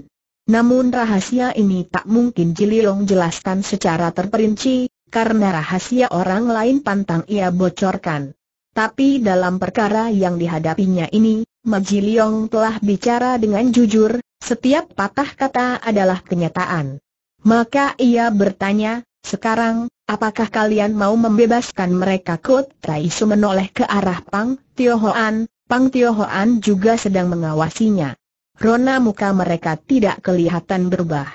A: Namun rahasia ini tak mungkin Jililong jelaskan secara terperinci, karena rahasia orang lain pantang ia bocorkan. Tapi dalam perkara yang dihadapinya ini, Majiliong telah bicara dengan jujur, setiap patah kata adalah kenyataan. Maka ia bertanya, sekarang, Apakah kalian mau membebaskan mereka Kut Tai Su menoleh ke arah Pang Tio Pang Tio juga sedang mengawasinya. Rona muka mereka tidak kelihatan berubah.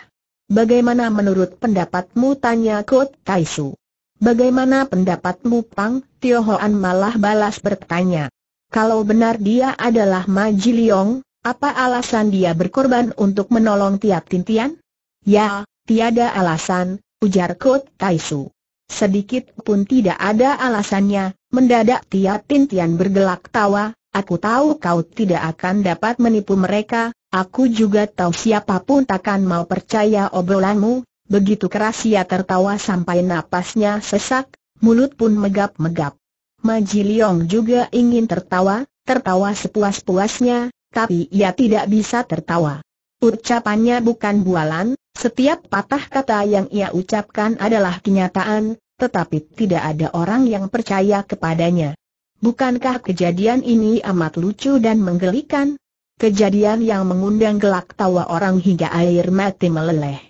A: Bagaimana menurut pendapatmu tanya Kut Tai Su? Bagaimana pendapatmu Pang Tio malah balas bertanya. Kalau benar dia adalah Ma apa alasan dia berkorban untuk menolong Tiap Tintian? Ya, tiada alasan, ujar Kut Tai Su. Sedikit pun tidak ada alasannya, mendadak Tia Tintian bergelak tawa, aku tahu kau tidak akan dapat menipu mereka, aku juga tahu siapapun takkan mau percaya obrolanmu, begitu keras ia tertawa sampai napasnya sesak, mulut pun megap-megap. Maji Liang juga ingin tertawa, tertawa sepuas-puasnya, tapi ia tidak bisa tertawa. Ucapannya bukan bualan, setiap patah kata yang ia ucapkan adalah kenyataan, tetapi tidak ada orang yang percaya kepadanya. Bukankah kejadian ini amat lucu dan menggelikan? Kejadian yang mengundang gelak tawa orang hingga air mati meleleh.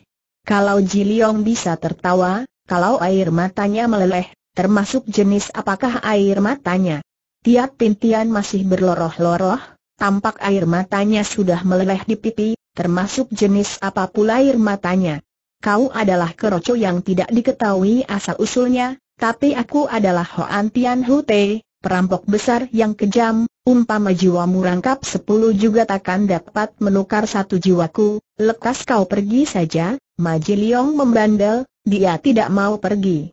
A: Kalau Jiliong bisa tertawa, kalau air matanya meleleh, termasuk jenis apakah air matanya? Tiap pintian masih berloroh-loroh, tampak air matanya sudah meleleh di pipi, termasuk jenis apa pula air matanya kau adalah keroco yang tidak diketahui asal-usulnya, tapi aku adalah Hoan Tian Hute, perampok besar yang kejam, umpama jiwamu rangkap sepuluh juga takkan dapat menukar satu jiwaku, lekas kau pergi saja, Maji Liong membandel, dia tidak mau pergi.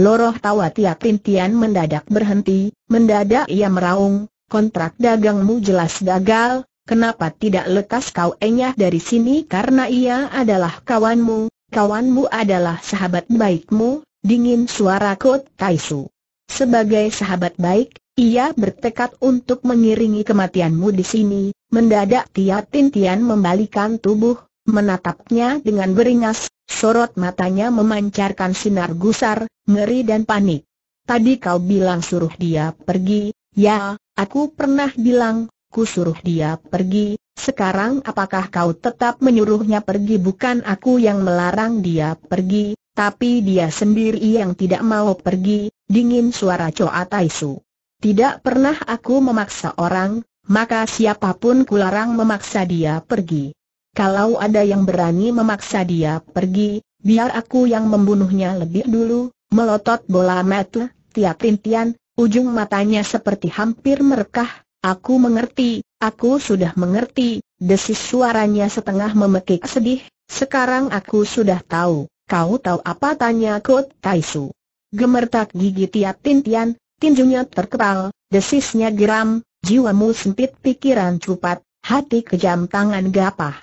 A: Loroh tawa tiap rintian mendadak berhenti, mendadak ia meraung, kontrak dagangmu jelas gagal, Kenapa tidak lekas kau enyah dari sini karena ia adalah kawanmu, Kawanmu adalah sahabat baikmu, dingin suara Kot Taisu. Sebagai sahabat baik, ia bertekad untuk mengiringi kematianmu di sini. Mendadak Tia Tintian membalikan tubuh, menatapnya dengan beringas, sorot matanya memancarkan sinar gusar, ngeri dan panik. Tadi kau bilang suruh dia pergi, ya, aku pernah bilang, ku suruh dia pergi, sekarang apakah kau tetap menyuruhnya pergi bukan aku yang melarang dia pergi, tapi dia sendiri yang tidak mau pergi, dingin suara Choa Taisu. Tidak pernah aku memaksa orang, maka siapapun kularang memaksa dia pergi. Kalau ada yang berani memaksa dia pergi, biar aku yang membunuhnya lebih dulu, melotot bola mata, tiap rintian, ujung matanya seperti hampir merekah, aku mengerti, Aku sudah mengerti, desis suaranya setengah memekik sedih, sekarang aku sudah tahu, kau tahu apa tanya Kot Taisu. Gemertak gigi tiap Tintian, tinjunya terkepal, desisnya geram, jiwamu sempit pikiran cupat, hati kejam tangan gapah.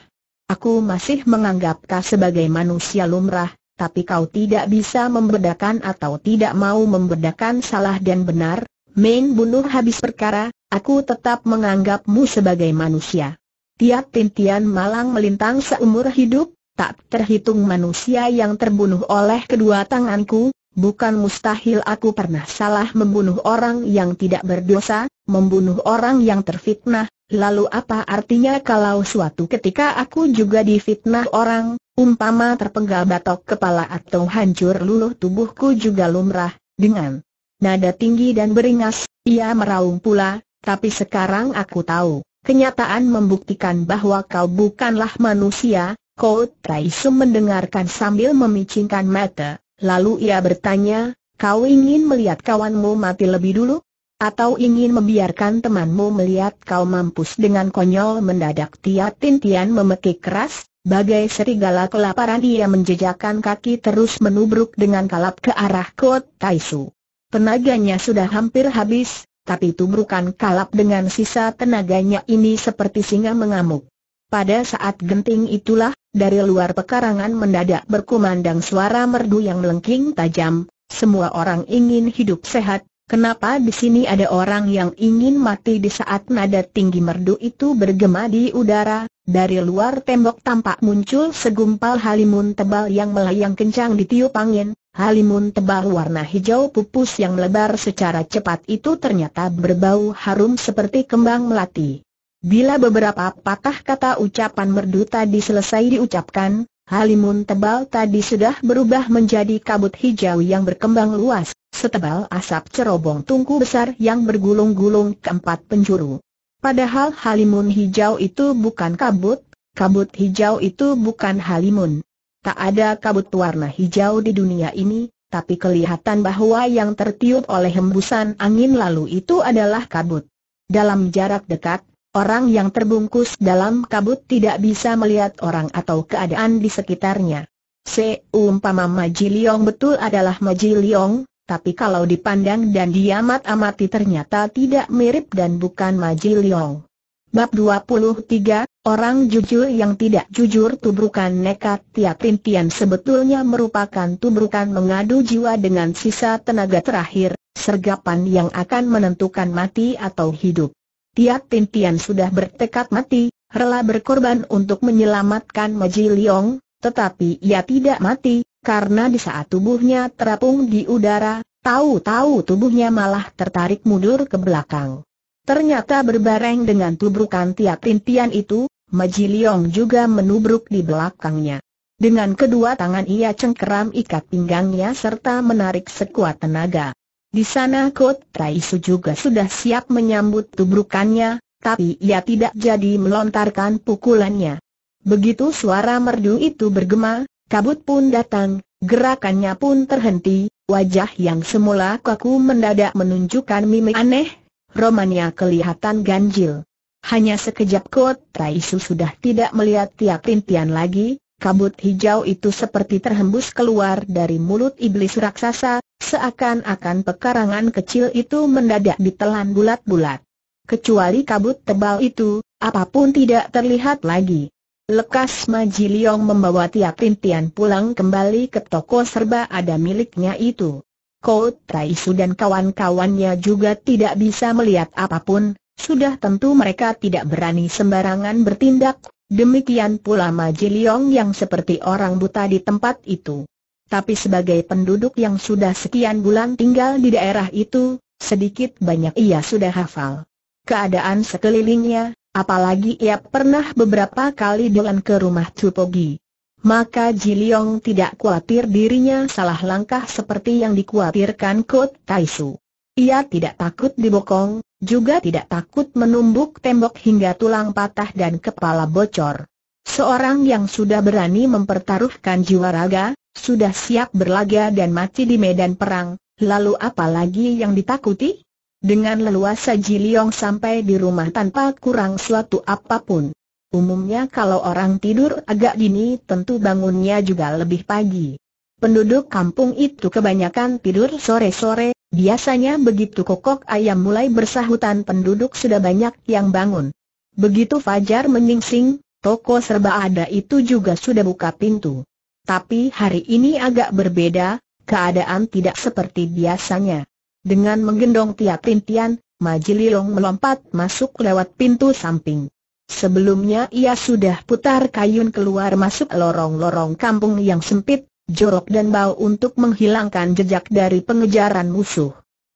A: Aku masih menganggap kau sebagai manusia lumrah, tapi kau tidak bisa membedakan atau tidak mau membedakan salah dan benar, main bunuh habis perkara, Aku tetap menganggapmu sebagai manusia. Tiap Tintian Malang melintang seumur hidup, tak terhitung manusia yang terbunuh oleh kedua tanganku, bukan mustahil aku pernah salah membunuh orang yang tidak berdosa, membunuh orang yang terfitnah, lalu apa artinya kalau suatu ketika aku juga difitnah orang, umpama terpenggal batok kepala atau hancur luluh tubuhku juga lumrah, dengan nada tinggi dan beringas, ia meraung pula, tapi sekarang aku tahu, kenyataan membuktikan bahwa kau bukanlah manusia, Kau Taisu mendengarkan sambil memicingkan mata, lalu ia bertanya, kau ingin melihat kawanmu mati lebih dulu? Atau ingin membiarkan temanmu melihat kau mampus dengan konyol mendadak Tia Tintian memekik keras, bagai serigala kelaparan ia menjejakkan kaki terus menubruk dengan kalap ke arah Kot Taisu. Tenaganya sudah hampir habis, tapi bukan kalap dengan sisa tenaganya ini seperti singa mengamuk. Pada saat genting itulah, dari luar pekarangan mendadak berkumandang suara merdu yang melengking tajam, semua orang ingin hidup sehat, Kenapa di sini ada orang yang ingin mati di saat nada tinggi merdu itu bergema di udara? Dari luar tembok tampak muncul segumpal halimun tebal yang melayang kencang di tiup angin. Halimun tebal warna hijau pupus yang lebar secara cepat itu ternyata berbau harum seperti kembang melati. Bila beberapa patah kata ucapan merdu tadi selesai diucapkan, Halimun tebal tadi sudah berubah menjadi kabut hijau yang berkembang luas, setebal asap cerobong tungku besar yang bergulung-gulung ke empat penjuru. Padahal halimun hijau itu bukan kabut, kabut hijau itu bukan halimun. Tak ada kabut warna hijau di dunia ini, tapi kelihatan bahwa yang tertiup oleh hembusan angin lalu itu adalah kabut. Dalam jarak dekat, Orang yang terbungkus dalam kabut tidak bisa melihat orang atau keadaan di sekitarnya. Seumpama Maji Liong betul adalah Maji Liong, tapi kalau dipandang dan diamat-amati ternyata tidak mirip dan bukan Maji Liong. Bab 23, orang jujur yang tidak jujur tubrukan nekat tiap Rintian sebetulnya merupakan tubrukan mengadu jiwa dengan sisa tenaga terakhir, sergapan yang akan menentukan mati atau hidup. Tiat Tian sudah bertekad mati, rela berkorban untuk menyelamatkan Maji Liong, tetapi ia tidak mati, karena di saat tubuhnya terapung di udara, tahu-tahu tubuhnya malah tertarik mundur ke belakang. Ternyata berbareng dengan tubrukan Tiat Tian itu, Maji Liong juga menubruk di belakangnya. Dengan kedua tangan ia cengkeram ikat pinggangnya serta menarik sekuat tenaga. Di sana Kot Raisu juga sudah siap menyambut tubrukannya, tapi ia tidak jadi melontarkan pukulannya. Begitu suara merdu itu bergema, kabut pun datang, gerakannya pun terhenti, wajah yang semula kaku mendadak menunjukkan mimik aneh, romannya kelihatan ganjil. Hanya sekejap Kot Raisu sudah tidak melihat tiap rintian lagi, kabut hijau itu seperti terhembus keluar dari mulut iblis raksasa, Seakan-akan pekarangan kecil itu mendadak ditelan bulat-bulat. Kecuali kabut tebal itu, apapun tidak terlihat lagi. Lekas Majiliong membawa tiap rintian pulang kembali ke toko serba ada miliknya itu. Kau Taisu dan kawan-kawannya juga tidak bisa melihat apapun, sudah tentu mereka tidak berani sembarangan bertindak, demikian pula Majiliong yang seperti orang buta di tempat itu tapi sebagai penduduk yang sudah sekian bulan tinggal di daerah itu, sedikit banyak ia sudah hafal. Keadaan sekelilingnya, apalagi ia pernah beberapa kali jalan ke rumah Tupogi. Maka Jiliong tidak khawatir dirinya salah langkah seperti yang dikhawatirkan Kut Taisu. Ia tidak takut dibokong, juga tidak takut menumbuk tembok hingga tulang patah dan kepala bocor. Seorang yang sudah berani mempertaruhkan jiwa raga, sudah siap berlaga dan mati di medan perang, lalu apa lagi yang ditakuti? Dengan leluasa Ji sampai di rumah tanpa kurang suatu apapun. Umumnya kalau orang tidur agak dini tentu bangunnya juga lebih pagi. Penduduk kampung itu kebanyakan tidur sore-sore, biasanya begitu kokok ayam mulai bersahutan penduduk sudah banyak yang bangun. Begitu Fajar menyingsing, toko serba ada itu juga sudah buka pintu. Tapi hari ini agak berbeda, keadaan tidak seperti biasanya. Dengan menggendong tiap rintian, Majililong melompat masuk lewat pintu samping. Sebelumnya ia sudah putar kayun keluar masuk lorong-lorong kampung yang sempit, jorok dan bau untuk menghilangkan jejak dari pengejaran musuh.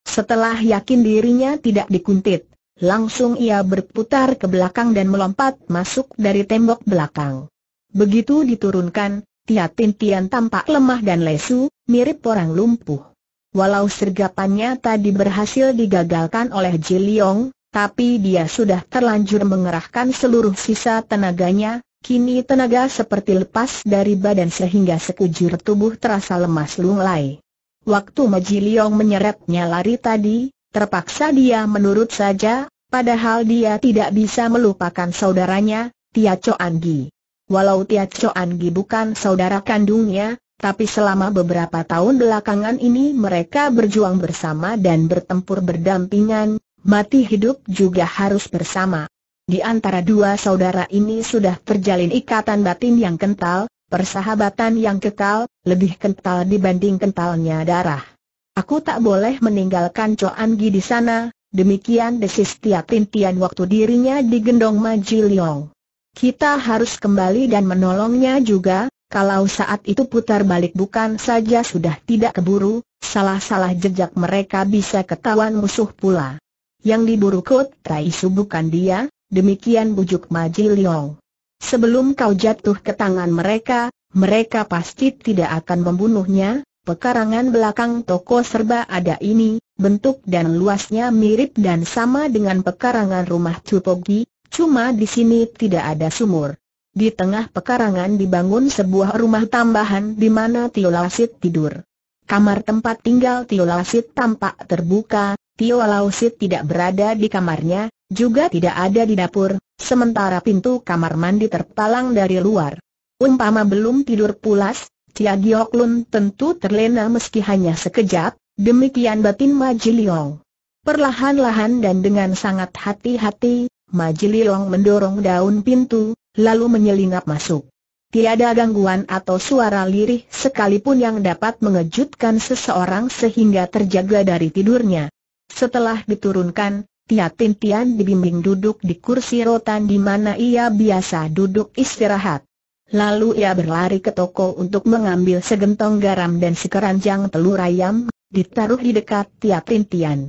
A: Setelah yakin dirinya tidak dikuntit, langsung ia berputar ke belakang dan melompat masuk dari tembok belakang. Begitu diturunkan, Tia Tian tampak lemah dan lesu, mirip orang lumpuh. Walau sergapannya tadi berhasil digagalkan oleh Ji Liong, tapi dia sudah terlanjur mengerahkan seluruh sisa tenaganya, kini tenaga seperti lepas dari badan sehingga sekujur tubuh terasa lemas lunglai. Waktu Maji Liong menyeretnya lari tadi, terpaksa dia menurut saja, padahal dia tidak bisa melupakan saudaranya, Tia Choan Gi. Walau Tia Choan Gi bukan saudara kandungnya, tapi selama beberapa tahun belakangan ini mereka berjuang bersama dan bertempur berdampingan, mati hidup juga harus bersama. Di antara dua saudara ini sudah terjalin ikatan batin yang kental, persahabatan yang kekal, lebih kental dibanding kentalnya darah. Aku tak boleh meninggalkan Coan Gi di sana, demikian desis Tia Tintian waktu dirinya digendong Ma Leong. Kita harus kembali dan menolongnya juga, kalau saat itu putar balik bukan saja sudah tidak keburu, salah-salah jejak mereka bisa ketahuan musuh pula. Yang diburu Kot Taisu bukan dia, demikian bujuk Maji Liong. Sebelum kau jatuh ke tangan mereka, mereka pasti tidak akan membunuhnya, pekarangan belakang toko serba ada ini, bentuk dan luasnya mirip dan sama dengan pekarangan rumah Tupogi, Cuma di sini tidak ada sumur. Di tengah pekarangan dibangun sebuah rumah tambahan di mana Tiolasit tidur. Kamar tempat tinggal Tiolasit tampak terbuka, Tiolasit tidak berada di kamarnya, juga tidak ada di dapur, sementara pintu kamar mandi terpalang dari luar. Umpama belum tidur pulas, Cia Giok Lun tentu terlena meski hanya sekejap, demikian batin Majiliong. Perlahan-lahan dan dengan sangat hati-hati, Majililong mendorong daun pintu, lalu menyelinap masuk. Tiada gangguan atau suara lirih sekalipun yang dapat mengejutkan seseorang sehingga terjaga dari tidurnya. Setelah diturunkan, Tia Tian dibimbing duduk di kursi rotan di mana ia biasa duduk istirahat. Lalu ia berlari ke toko untuk mengambil segentong garam dan sekeranjang telur ayam, ditaruh di dekat Tia Tian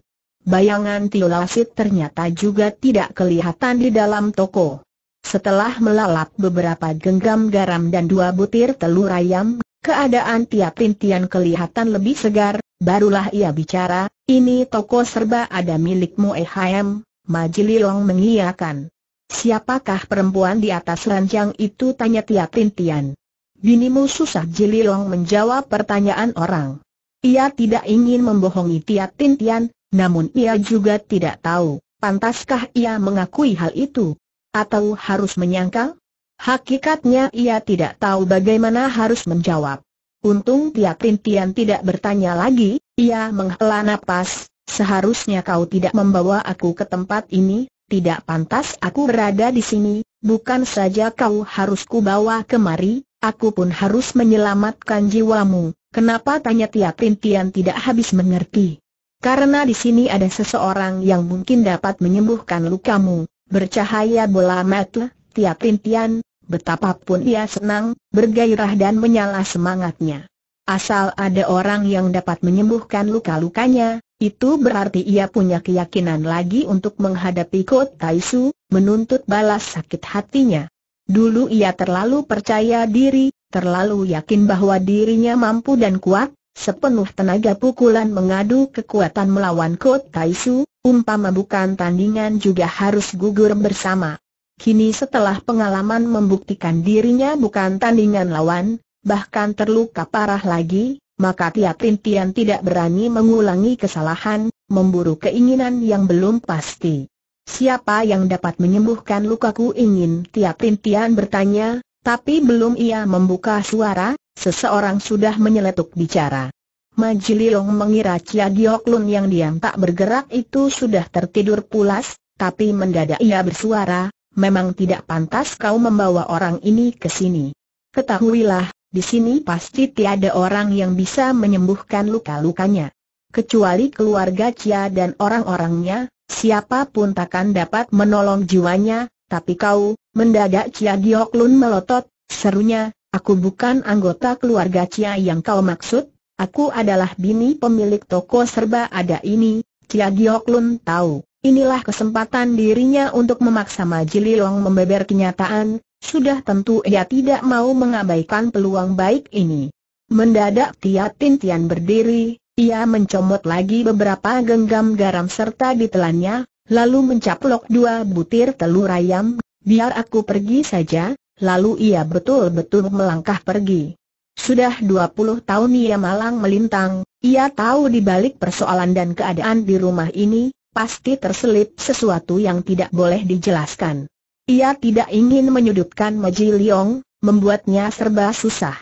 A: bayangan Tio Lasit ternyata juga tidak kelihatan di dalam toko. Setelah melalap beberapa genggam garam dan dua butir telur ayam, keadaan Tia Tintian kelihatan lebih segar, barulah ia bicara, ini toko serba ada milikmu Ehaim, Majililong mengiyakan. Siapakah perempuan di atas ranjang itu tanya Tia Tintian. Binimu susah Jililong menjawab pertanyaan orang. Ia tidak ingin membohongi Tia Tintian, namun ia juga tidak tahu, pantaskah ia mengakui hal itu? Atau harus menyangkal? Hakikatnya ia tidak tahu bagaimana harus menjawab. Untung Tia Tintian tidak bertanya lagi, ia menghela napas, seharusnya kau tidak membawa aku ke tempat ini, tidak pantas aku berada di sini, bukan saja kau harus kubawa kemari, aku pun harus menyelamatkan jiwamu, kenapa tanya Tia Tintian tidak habis mengerti. Karena di sini ada seseorang yang mungkin dapat menyembuhkan lukamu, bercahaya bola mata, tiap rintian, betapapun ia senang, bergairah dan menyala semangatnya. Asal ada orang yang dapat menyembuhkan luka-lukanya, itu berarti ia punya keyakinan lagi untuk menghadapi Kot Taisu, menuntut balas sakit hatinya. Dulu ia terlalu percaya diri, terlalu yakin bahwa dirinya mampu dan kuat, Sepenuh tenaga pukulan mengadu kekuatan melawan Kot Taisu, umpama bukan tandingan juga harus gugur bersama. Kini setelah pengalaman membuktikan dirinya bukan tandingan lawan, bahkan terluka parah lagi, maka tiap rintian tidak berani mengulangi kesalahan, memburu keinginan yang belum pasti. Siapa yang dapat menyembuhkan lukaku ingin tiap rintian bertanya, tapi belum ia membuka suara, Seseorang sudah menyeletuk bicara. Majililong mengira Cia Giok yang diam tak bergerak itu sudah tertidur pulas, tapi mendadak ia bersuara, memang tidak pantas kau membawa orang ini ke sini. Ketahuilah, di sini pasti tiada orang yang bisa menyembuhkan luka-lukanya. Kecuali keluarga Cia dan orang-orangnya, siapapun takkan dapat menolong jiwanya, tapi kau, mendadak Cia Giok melotot, serunya, Aku bukan anggota keluarga Cia yang kau maksud, aku adalah bini pemilik toko serba ada ini, Cia Giok tahu. Inilah kesempatan dirinya untuk memaksa Long membeber kenyataan, sudah tentu ia tidak mau mengabaikan peluang baik ini. Mendadak Tia Tintian berdiri, ia mencomot lagi beberapa genggam garam serta ditelannya, lalu mencaplok dua butir telur ayam, biar aku pergi saja, lalu ia betul-betul melangkah pergi. Sudah 20 tahun ia malang melintang, ia tahu di balik persoalan dan keadaan di rumah ini, pasti terselip sesuatu yang tidak boleh dijelaskan. Ia tidak ingin menyudutkan Meji Leong, membuatnya serba susah.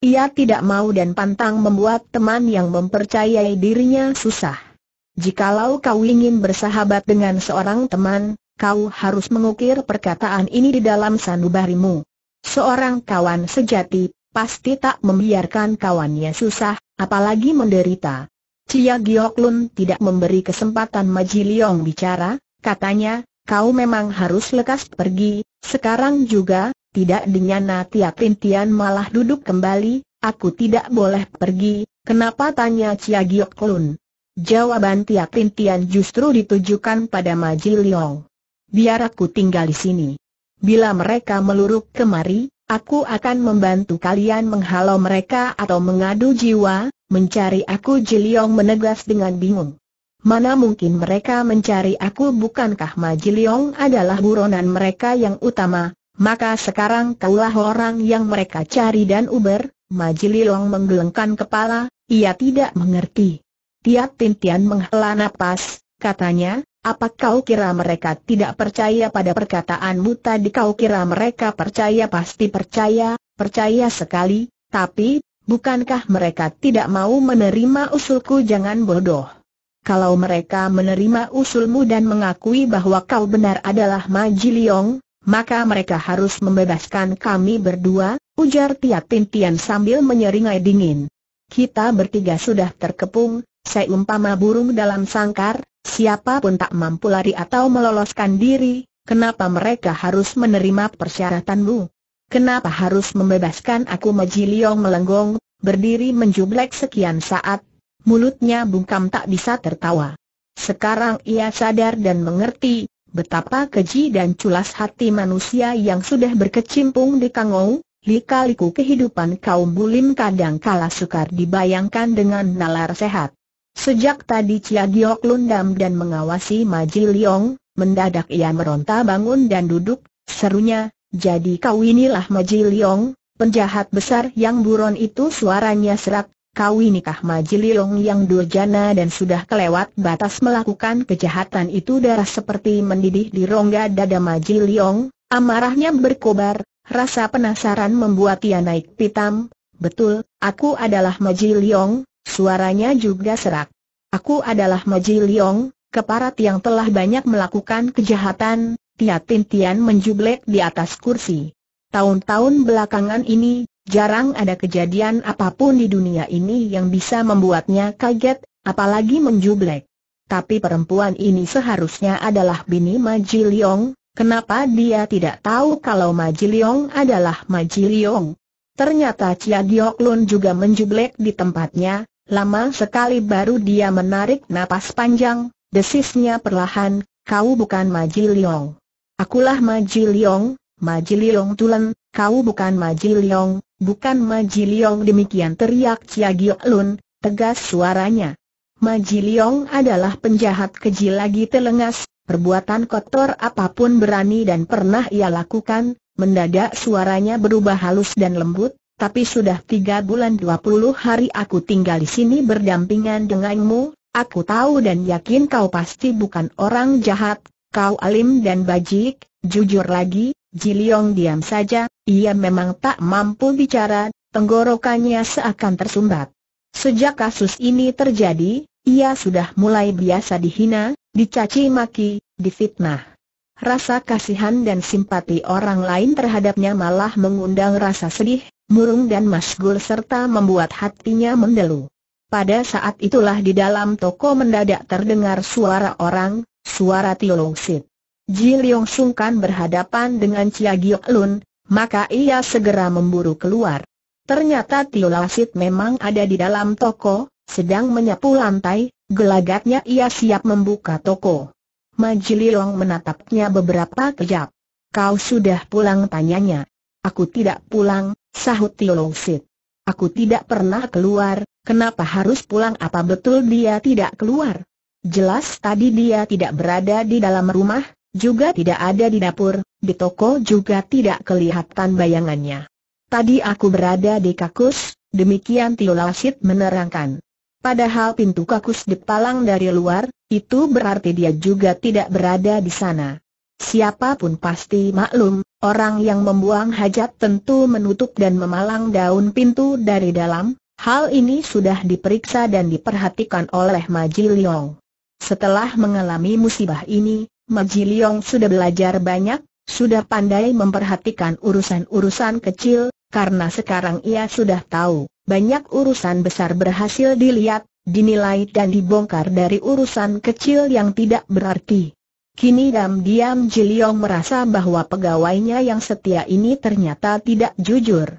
A: Ia tidak mau dan pantang membuat teman yang mempercayai dirinya susah. Jikalau kau ingin bersahabat dengan seorang teman, kau harus mengukir perkataan ini di dalam sanubarimu. Seorang kawan sejati, pasti tak membiarkan kawannya susah, apalagi menderita. Cia Giok Lun tidak memberi kesempatan Maji Liong bicara, katanya, kau memang harus lekas pergi, sekarang juga, tidak dinyana tiap Pintian malah duduk kembali, aku tidak boleh pergi, kenapa tanya Cia Giok Lun? Jawaban tiap rintian justru ditujukan pada Maji Liong biar aku tinggal di sini. Bila mereka meluruk kemari, aku akan membantu kalian menghalau mereka atau mengadu jiwa, mencari aku Jiliong menegas dengan bingung. Mana mungkin mereka mencari aku bukankah Ma adalah buronan mereka yang utama, maka sekarang kaulah orang yang mereka cari dan uber, Ma menggelengkan kepala, ia tidak mengerti. Tiap Tintian menghela napas, katanya, apa kau kira mereka tidak percaya pada perkataanmu tadi kau kira mereka percaya pasti percaya, percaya sekali, tapi, bukankah mereka tidak mau menerima usulku jangan bodoh. Kalau mereka menerima usulmu dan mengakui bahwa kau benar adalah Majiliong, maka mereka harus membebaskan kami berdua, ujar Tia Tintian sambil menyeringai dingin. Kita bertiga sudah terkepung, seumpama burung dalam sangkar, Siapa pun tak mampu lari atau meloloskan diri, kenapa mereka harus menerima persyaratanmu? Kenapa harus membebaskan aku Maji Liong melenggong, berdiri menjublek sekian saat, mulutnya bungkam tak bisa tertawa. Sekarang ia sadar dan mengerti, betapa keji dan culas hati manusia yang sudah berkecimpung di kangou, lika-liku kehidupan kaum bulim kadang kala sukar dibayangkan dengan nalar sehat. Sejak tadi Chia Giok lundam dan mengawasi Maji Liong, mendadak ia meronta bangun dan duduk, serunya, jadi kau inilah Maji Liong, penjahat besar yang buron itu suaranya serak, kau inikah Maji Liong yang durjana dan sudah kelewat batas melakukan kejahatan itu darah seperti mendidih di rongga dada Maji Liong, amarahnya berkobar, rasa penasaran membuat ia naik pitam, betul, aku adalah Maji Liong, Suaranya juga serak. Aku adalah Maji Liong, keparat yang telah banyak melakukan kejahatan, Tia Tian menjublek di atas kursi. Tahun-tahun belakangan ini, jarang ada kejadian apapun di dunia ini yang bisa membuatnya kaget, apalagi menjublek. Tapi perempuan ini seharusnya adalah bini Maji Liong, kenapa dia tidak tahu kalau Maji Liong adalah Maji Liong? Ternyata Chia Giok Lun juga menjublek di tempatnya, Lama sekali baru dia menarik napas panjang, desisnya perlahan, kau bukan Maji Liong. Akulah Maji Liong, Maji Liong Tulen, kau bukan Maji Liong, bukan Maji Liong demikian teriak Chia Giok Lun, tegas suaranya. Maji Liong adalah penjahat keji lagi telengas, perbuatan kotor apapun berani dan pernah ia lakukan, mendadak suaranya berubah halus dan lembut, tapi sudah tiga bulan dua puluh hari aku tinggal di sini berdampingan denganmu, aku tahu dan yakin kau pasti bukan orang jahat, kau alim dan bajik, jujur lagi, Jiliong diam saja, ia memang tak mampu bicara, tenggorokannya seakan tersumbat. Sejak kasus ini terjadi, ia sudah mulai biasa dihina, dicaci maki, difitnah. Rasa kasihan dan simpati orang lain terhadapnya malah mengundang rasa sedih, murung dan masgul serta membuat hatinya mendelu. Pada saat itulah di dalam toko mendadak terdengar suara orang, suara Long Sit. Ji Leong sungkan berhadapan dengan Chia Giok Lun, maka ia segera memburu keluar. Ternyata Long Sit memang ada di dalam toko, sedang menyapu lantai, gelagatnya ia siap membuka toko. Maji Leong menatapnya beberapa kejap. Kau sudah pulang tanyanya. Aku tidak pulang, sahut Tio Sit. Aku tidak pernah keluar, kenapa harus pulang apa betul dia tidak keluar? Jelas tadi dia tidak berada di dalam rumah, juga tidak ada di dapur, di toko juga tidak kelihatan bayangannya. Tadi aku berada di kakus, demikian Tio Sit menerangkan. Padahal pintu kakus dipalang dari luar, itu berarti dia juga tidak berada di sana. Siapapun pasti maklum, Orang yang membuang hajat tentu menutup dan memalang daun pintu dari dalam, hal ini sudah diperiksa dan diperhatikan oleh Majiliong. Setelah mengalami musibah ini, Majiliong sudah belajar banyak, sudah pandai memperhatikan urusan-urusan kecil, karena sekarang ia sudah tahu, banyak urusan besar berhasil dilihat, dinilai dan dibongkar dari urusan kecil yang tidak berarti. Kini diam-diam Jiliong merasa bahwa pegawainya yang setia ini ternyata tidak jujur.